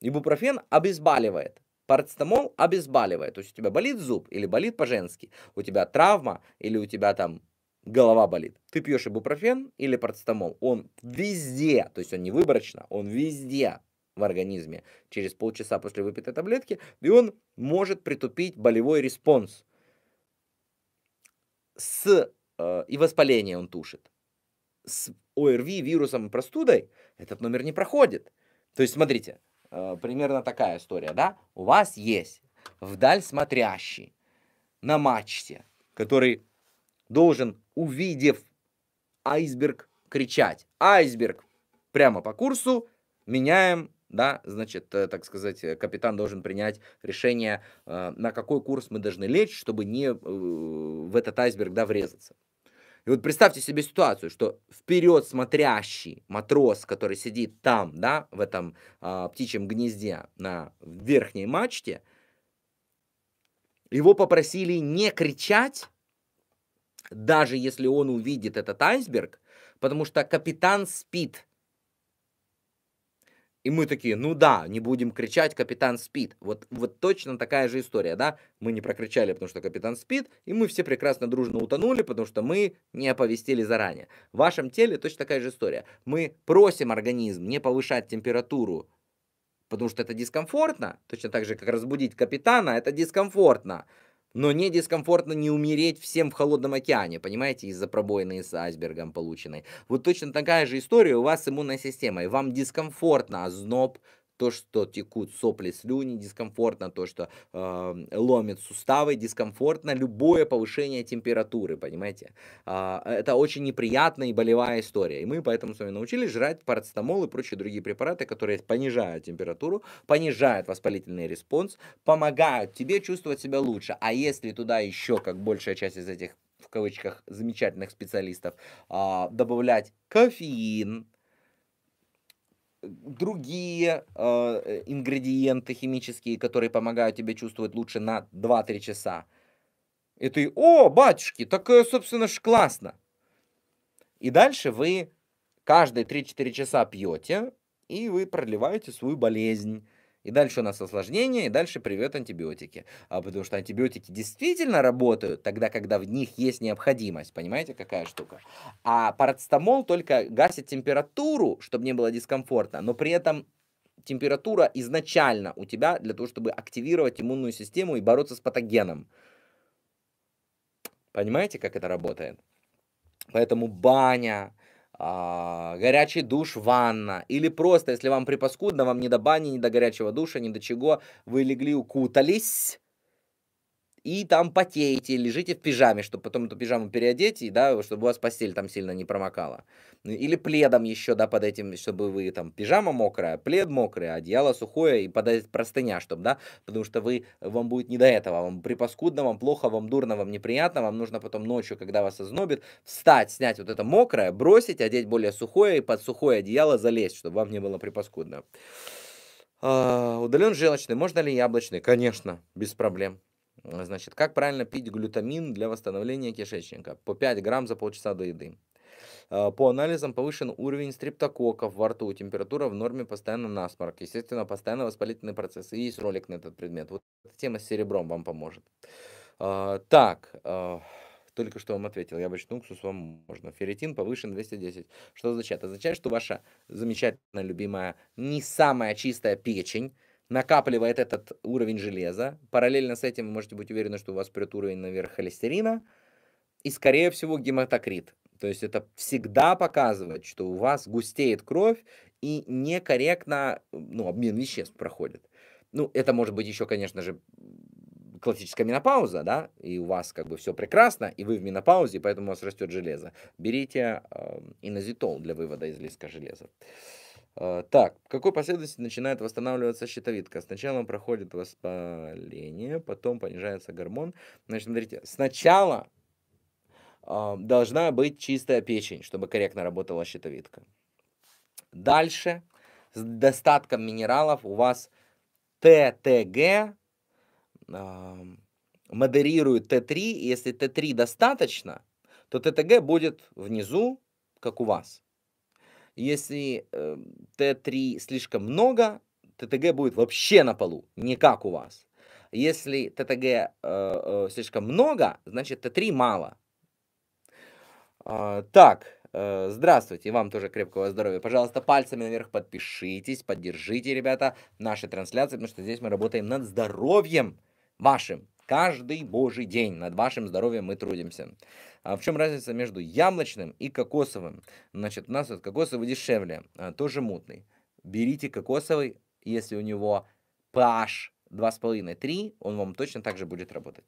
Ибупрофен обезболивает. Парацетамол обезболивает. То есть у тебя болит зуб или болит по-женски, у тебя травма или у тебя там голова болит. Ты пьешь ибупрофен или парацетамол, он везде, то есть он не выборочно, он везде в организме через полчаса после выпитой таблетки, и он может притупить болевой респонс. С, э, и воспаление он тушит. С ОРВИ, вирусом и простудой этот номер не проходит. То есть, смотрите, э, примерно такая история, да? У вас есть вдаль смотрящий на мачте, который должен, увидев айсберг, кричать. Айсберг! Прямо по курсу меняем да, значит, э, так сказать, э, капитан должен принять решение, э, на какой курс мы должны лечь, чтобы не в этот айсберг, да, врезаться. И вот представьте себе ситуацию, что вперед смотрящий матрос, который сидит там, да, в этом э, птичьем гнезде на верхней мачте, его попросили не кричать, даже если он увидит этот айсберг, потому что капитан спит. И мы такие, ну да, не будем кричать, капитан спит. Вот, вот точно такая же история, да? Мы не прокричали, потому что капитан спит, и мы все прекрасно дружно утонули, потому что мы не оповестили заранее. В вашем теле точно такая же история. Мы просим организм не повышать температуру, потому что это дискомфортно, точно так же, как разбудить капитана, это дискомфортно но не дискомфортно не умереть всем в холодном океане, понимаете, из-за пробоины с айсбергом полученной. Вот точно такая же история у вас с иммунной системой. Вам дискомфортно озноб, а то, что текут сопли, слюни, дискомфортно, то, что э, эм, ломит суставы, дискомфортно, любое повышение температуры, понимаете? Э, это очень неприятная и болевая история. И мы поэтому с вами научились жрать парацетамол и прочие другие препараты, которые понижают температуру, понижают воспалительный респонс, помогают тебе чувствовать себя лучше. А если туда еще, как большая часть из этих в кавычках замечательных специалистов, а, добавлять кофеин, другие э, ингредиенты химические, которые помогают тебе чувствовать лучше на 2-3 часа. И ты, о, батюшки, так, э, собственно, ж классно. И дальше вы каждые 3-4 часа пьете, и вы продлеваете свою болезнь. И дальше у нас осложнение, и дальше привет антибиотики. А потому что антибиотики действительно работают тогда, когда в них есть необходимость. Понимаете, какая штука? А парацетамол только гасит температуру, чтобы не было дискомфорта, но при этом температура изначально у тебя для того, чтобы активировать иммунную систему и бороться с патогеном. Понимаете, как это работает? Поэтому баня, а, горячий душ, ванна, или просто, если вам припаскудно, вам не до бани, не до горячего душа, не до чего, вы легли, укутались, и там потеете, лежите в пижаме, чтобы потом эту пижаму переодеть, и, да, чтобы у вас постель там сильно не промокала. Ну, или пледом еще, да, под этим, чтобы вы там пижама мокрая, плед мокрый, а одеяло сухое и подать простыня, чтобы, да, потому что вы, вам будет не до этого, вам припаскудно, вам плохо, вам дурно, вам неприятно, вам нужно потом ночью, когда вас ознобит, встать, снять вот это мокрое, бросить, одеть более сухое и под сухое одеяло залезть, чтобы вам не было припаскудно. А, удален желчный, можно ли яблочный? Конечно, без проблем. Значит, как правильно пить глютамин для восстановления кишечника? По 5 грамм за полчаса до еды. Э, по анализам повышен уровень стрептококков во рту, температура в норме, постоянно насморк. Естественно, постоянно воспалительный процесс. И есть ролик на этот предмет. Вот эта тема с серебром вам поможет. Э, так, э, только что вам ответил, яблочный уксус вам можно. Ферритин повышен 210. Что означает? Означает, что ваша замечательная, любимая, не самая чистая печень, накапливает этот уровень железа. Параллельно с этим вы можете быть уверены, что у вас придет уровень наверх холестерина и, скорее всего, гематокрит. То есть это всегда показывает, что у вас густеет кровь и некорректно ну, обмен веществ проходит. Ну, это может быть еще, конечно же, классическая менопауза, да, и у вас как бы все прекрасно, и вы в менопаузе, поэтому у вас растет железо. Берите э, инозитол для вывода из лиска железа. А, так, в какой последовательности начинает восстанавливаться щитовидка? Сначала проходит воспаление, потом понижается гормон. Значит, смотрите, сначала э, должна быть чистая печень, чтобы корректно работала щитовидка. Дальше с достатком минералов у вас ТТГ э, а, модерирует Т3. Если Т3 достаточно, то ТТГ будет внизу, как у вас. Если э, Т3 слишком много, ТТГ будет вообще на полу, не как у вас. Если ТТГ э, э, слишком много, значит Т3 мало. Э, так, э, здравствуйте, вам тоже крепкого здоровья. Пожалуйста, пальцами наверх подпишитесь, поддержите, ребята, наши трансляции, потому что здесь мы работаем над здоровьем вашим. Каждый божий день над вашим здоровьем мы трудимся. А в чем разница между яблочным и кокосовым? Значит, у нас вот кокосовый дешевле, а, тоже мутный. Берите кокосовый, если у него pH 2,5-3, он вам точно так же будет работать.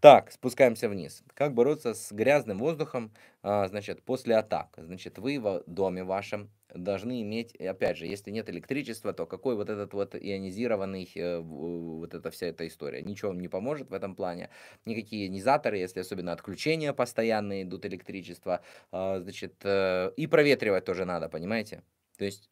Так, спускаемся вниз. Как бороться с грязным воздухом, а, значит, после атак? Значит, вы в доме вашем должны иметь, опять же, если нет электричества, то какой вот этот вот ионизированный, э, вот эта вся эта история, ничего вам не поможет в этом плане, никакие ионизаторы, если особенно отключения постоянные идут электричество, а, значит, э, и проветривать тоже надо, понимаете? То есть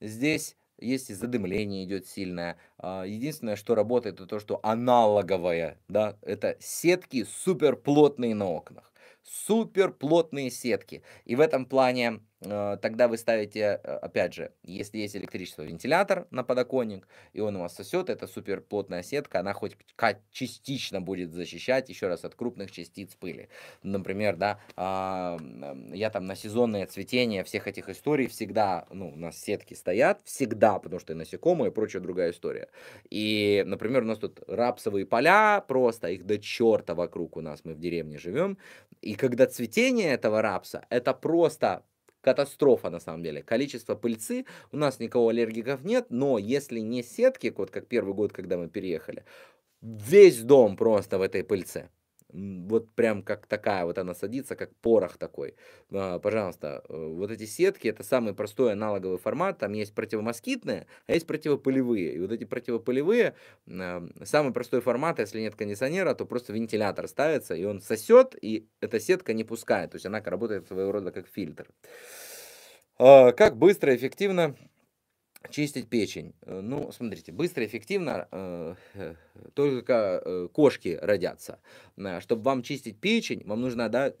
здесь если задымление идет сильное. А, единственное, что работает, это то, что аналоговое, да, это сетки суперплотные на окнах суперплотные сетки. И в этом плане э, тогда вы ставите, э, опять же, если есть электричество, вентилятор на подоконник, и он у вас сосет, это суперплотная сетка, она хоть частично будет защищать, еще раз, от крупных частиц пыли. Например, да, а, я там на сезонное цветение всех этих историй всегда, ну, у нас сетки стоят, всегда, потому что и насекомые, и прочая другая история. И, например, у нас тут рапсовые поля, просто их до черта вокруг у нас, мы в деревне живем, и когда цветение этого рапса, это просто катастрофа на самом деле. Количество пыльцы, у нас никого аллергиков нет, но если не сетки, вот как первый год, когда мы переехали, весь дом просто в этой пыльце вот прям как такая, вот она садится, как порох такой. А, пожалуйста, э, вот эти сетки, это самый простой аналоговый формат, там есть противомоскитные, а есть противопылевые. И вот эти противопылевые, а, самый простой формат, если нет кондиционера, то просто вентилятор ставится, и он сосет, и эта сетка не пускает, то есть она работает своего рода как фильтр. А, как быстро, эффективно Чистить печень. Э, ну, смотрите, быстро, эффективно э, только э, кошки родятся. Э, Чтобы вам чистить печень, вам нужно да,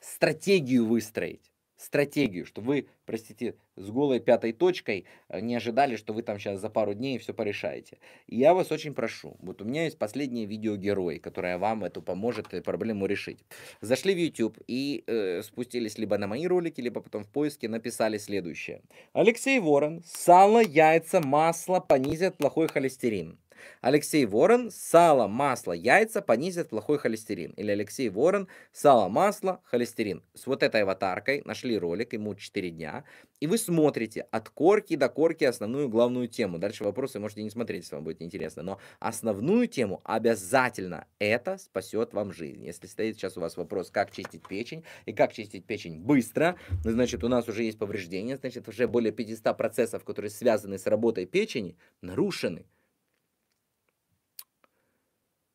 стратегию выстроить стратегию, что вы, простите, с голой пятой точкой э, не ожидали, что вы там сейчас за пару дней все порешаете. И я вас очень прошу, вот у меня есть последний видеогерой, которая вам эту поможет проблему решить. Зашли в YouTube и э, спустились либо на мои ролики, либо потом в поиске написали следующее. Алексей Ворон, сало, яйца, масло понизят плохой холестерин. Алексей Ворон, сало, масло, яйца понизят плохой холестерин. Или Алексей Ворон, сало, масло, холестерин. С вот этой аватаркой нашли ролик, ему 4 дня. И вы смотрите от корки до корки основную главную тему. Дальше вопросы можете не смотреть, если вам будет неинтересно. Но основную тему обязательно это спасет вам жизнь. Если стоит сейчас у вас вопрос, как чистить печень и как чистить печень быстро, ну, значит, у нас уже есть повреждения, значит, уже более 500 процессов, которые связаны с работой печени, нарушены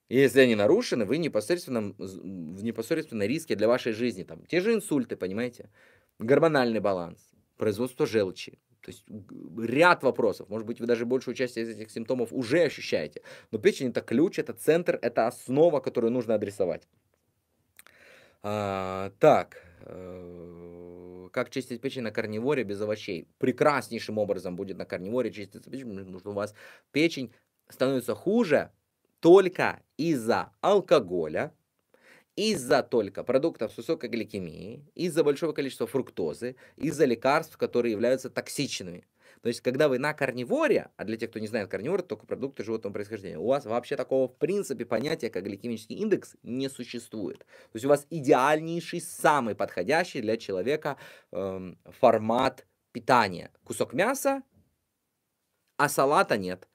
если они нарушены, вы непосредственно, в непосредственном риске для вашей жизни. Там, те же инсульты, понимаете? Гормональный баланс, производство желчи. То есть ряд вопросов. Может быть, вы даже большую часть из этих симптомов уже ощущаете. Но печень – это ключ, это центр, это основа, которую нужно адресовать. А, так, э, как чистить печень на карниворе без овощей? Прекраснейшим образом будет на карниворе чиститься печень, потому что у вас печень становится хуже, только из-за алкоголя, из-за только продуктов с высокой гликемией, из-за большого количества фруктозы, из-за лекарств, которые являются токсичными. То есть, когда вы на карниворе, а для тех, кто не знает карнивор, это только продукты животного происхождения, у вас вообще такого, в принципе, понятия, как гликемический индекс, не существует. То есть, у вас идеальнейший, самый подходящий для человека эм, формат питания. Кусок мяса, а салата нет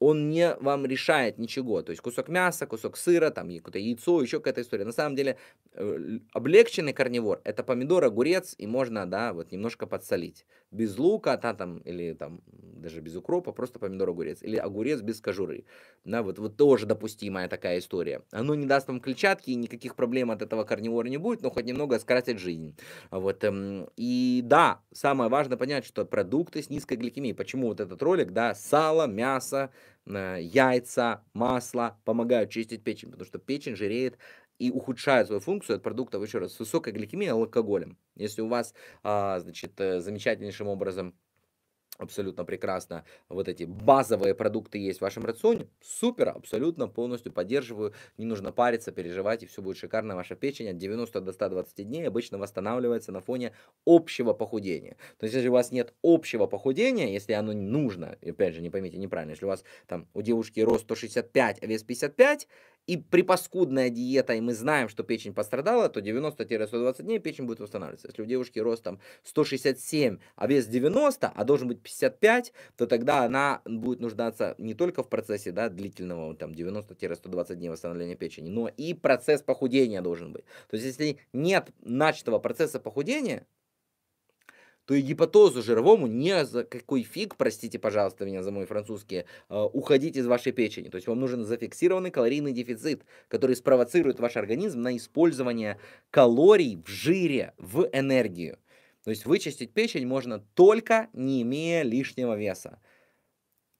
он не вам решает ничего. То есть кусок мяса, кусок сыра, там какое-то яйцо, еще какая-то история. На самом деле э, облегченный карнивор – это помидор, огурец, и можно, да, вот немножко подсолить. Без лука, да там, или там даже без укропа, просто помидор, огурец. Или огурец без кожуры. Да, вот, вот тоже допустимая такая история. Оно не даст вам клетчатки, и никаких проблем от этого карнивора не будет, но хоть немного скрасит жизнь. Вот. Эм, и да, самое важное понять, что продукты с низкой гликемией. Почему вот этот ролик, да, сало, мясо, Э, яйца, масло помогают чистить печень, потому что печень жиреет и ухудшает свою функцию от продуктов, еще раз, с высокой гликемией алкоголем. Если у вас, а, значит, э, замечательнейшим образом абсолютно прекрасно вот эти базовые продукты есть в вашем рационе, супер, абсолютно полностью поддерживаю, не нужно париться, переживать, и все будет шикарно, ваша печень от 90 до 120 дней обычно восстанавливается на фоне общего похудения. То есть, если у вас нет общего похудения, если оно не нужно, и опять же, не поймите неправильно, если у вас там у девушки рост 165, а вес 55, и припаскудная диета, и мы знаем, что печень пострадала, то 90-120 дней печень будет восстанавливаться. Если у девушки рост там 167, а вес 90, а должен быть 55, то тогда она будет нуждаться не только в процессе да, длительного там 90-120 дней восстановления печени, но и процесс похудения должен быть. То есть если нет начатого процесса похудения, то и гипотозу жировому не за какой фиг, простите, пожалуйста, меня за мой французский, э, уходить из вашей печени. То есть вам нужен зафиксированный калорийный дефицит, который спровоцирует ваш организм на использование калорий в жире, в энергию. То есть вычистить печень можно только не имея лишнего веса.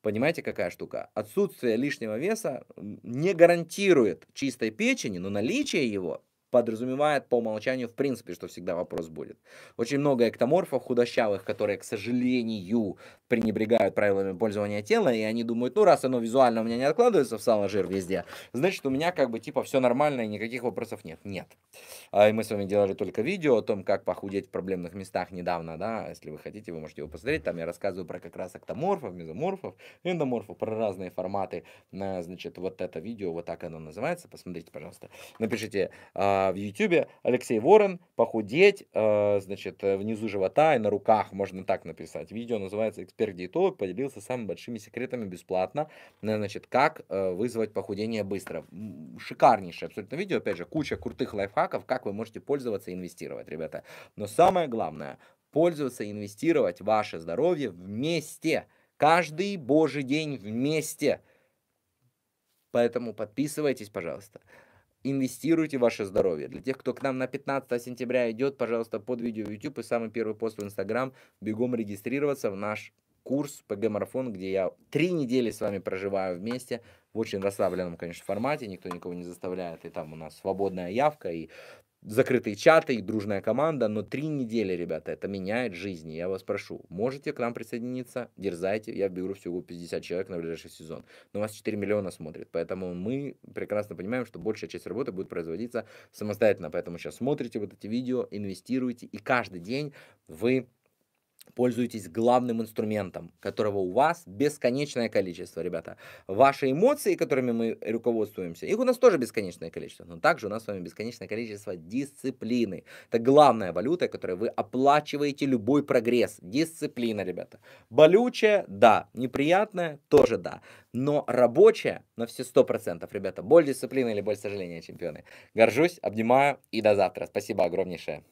Понимаете, какая штука? Отсутствие лишнего веса не гарантирует чистой печени, но наличие его подразумевает по умолчанию в принципе, что всегда вопрос будет. Очень много эктоморфов худощавых, которые, к сожалению, пренебрегают правилами пользования тела, и они думают, ну раз оно визуально у меня не откладывается в сало жир везде, значит у меня как бы типа все нормально и никаких вопросов нет. Нет. А, и мы с вами делали только видео о том, как похудеть в проблемных местах недавно, да, если вы хотите, вы можете его посмотреть, там я рассказываю про как раз эктоморфов, мезоморфов, эндоморфов, про разные форматы, э, значит, вот это видео, вот так оно называется, посмотрите, пожалуйста, напишите а, а, в YouTube Алексей Ворон похудеть, а, значит, э, внизу живота и на руках, можно так написать. Видео называется «Эксперт-диетолог поделился самыми большими секретами бесплатно, э, значит, как э, вызвать похудение быстро». Шикарнейшее абсолютно видео, опять же, куча крутых лайфхаков, как вы можете пользоваться и инвестировать, ребята. Но самое главное, пользоваться и инвестировать ваше здоровье вместе, каждый божий день вместе. Поэтому подписывайтесь, пожалуйста инвестируйте в ваше здоровье. Для тех, кто к нам на 15 сентября идет, пожалуйста, под видео в YouTube и самый первый пост в Instagram, бегом регистрироваться в наш курс ПГ-марафон, где я три недели с вами проживаю вместе в очень расслабленном, конечно, формате, никто никого не заставляет, и там у нас свободная явка, и закрытые чаты и дружная команда, но три недели, ребята, это меняет жизни. Я вас прошу, можете к нам присоединиться, дерзайте, я беру всего 50 человек на ближайший сезон. Но вас 4 миллиона смотрит, поэтому мы прекрасно понимаем, что большая часть работы будет производиться самостоятельно, поэтому сейчас смотрите вот эти видео, инвестируйте, и каждый день вы пользуетесь главным инструментом, которого у вас бесконечное количество, ребята. Ваши эмоции, которыми мы руководствуемся, их у нас тоже бесконечное количество, но также у нас с вами бесконечное количество дисциплины. Это главная валюта, которой вы оплачиваете любой прогресс. Дисциплина, ребята. Болючая, да. Неприятная, тоже да. Но рабочая на все 100%, ребята. Боль дисциплины или боль сожаления, чемпионы. Горжусь, обнимаю и до завтра. Спасибо огромнейшее.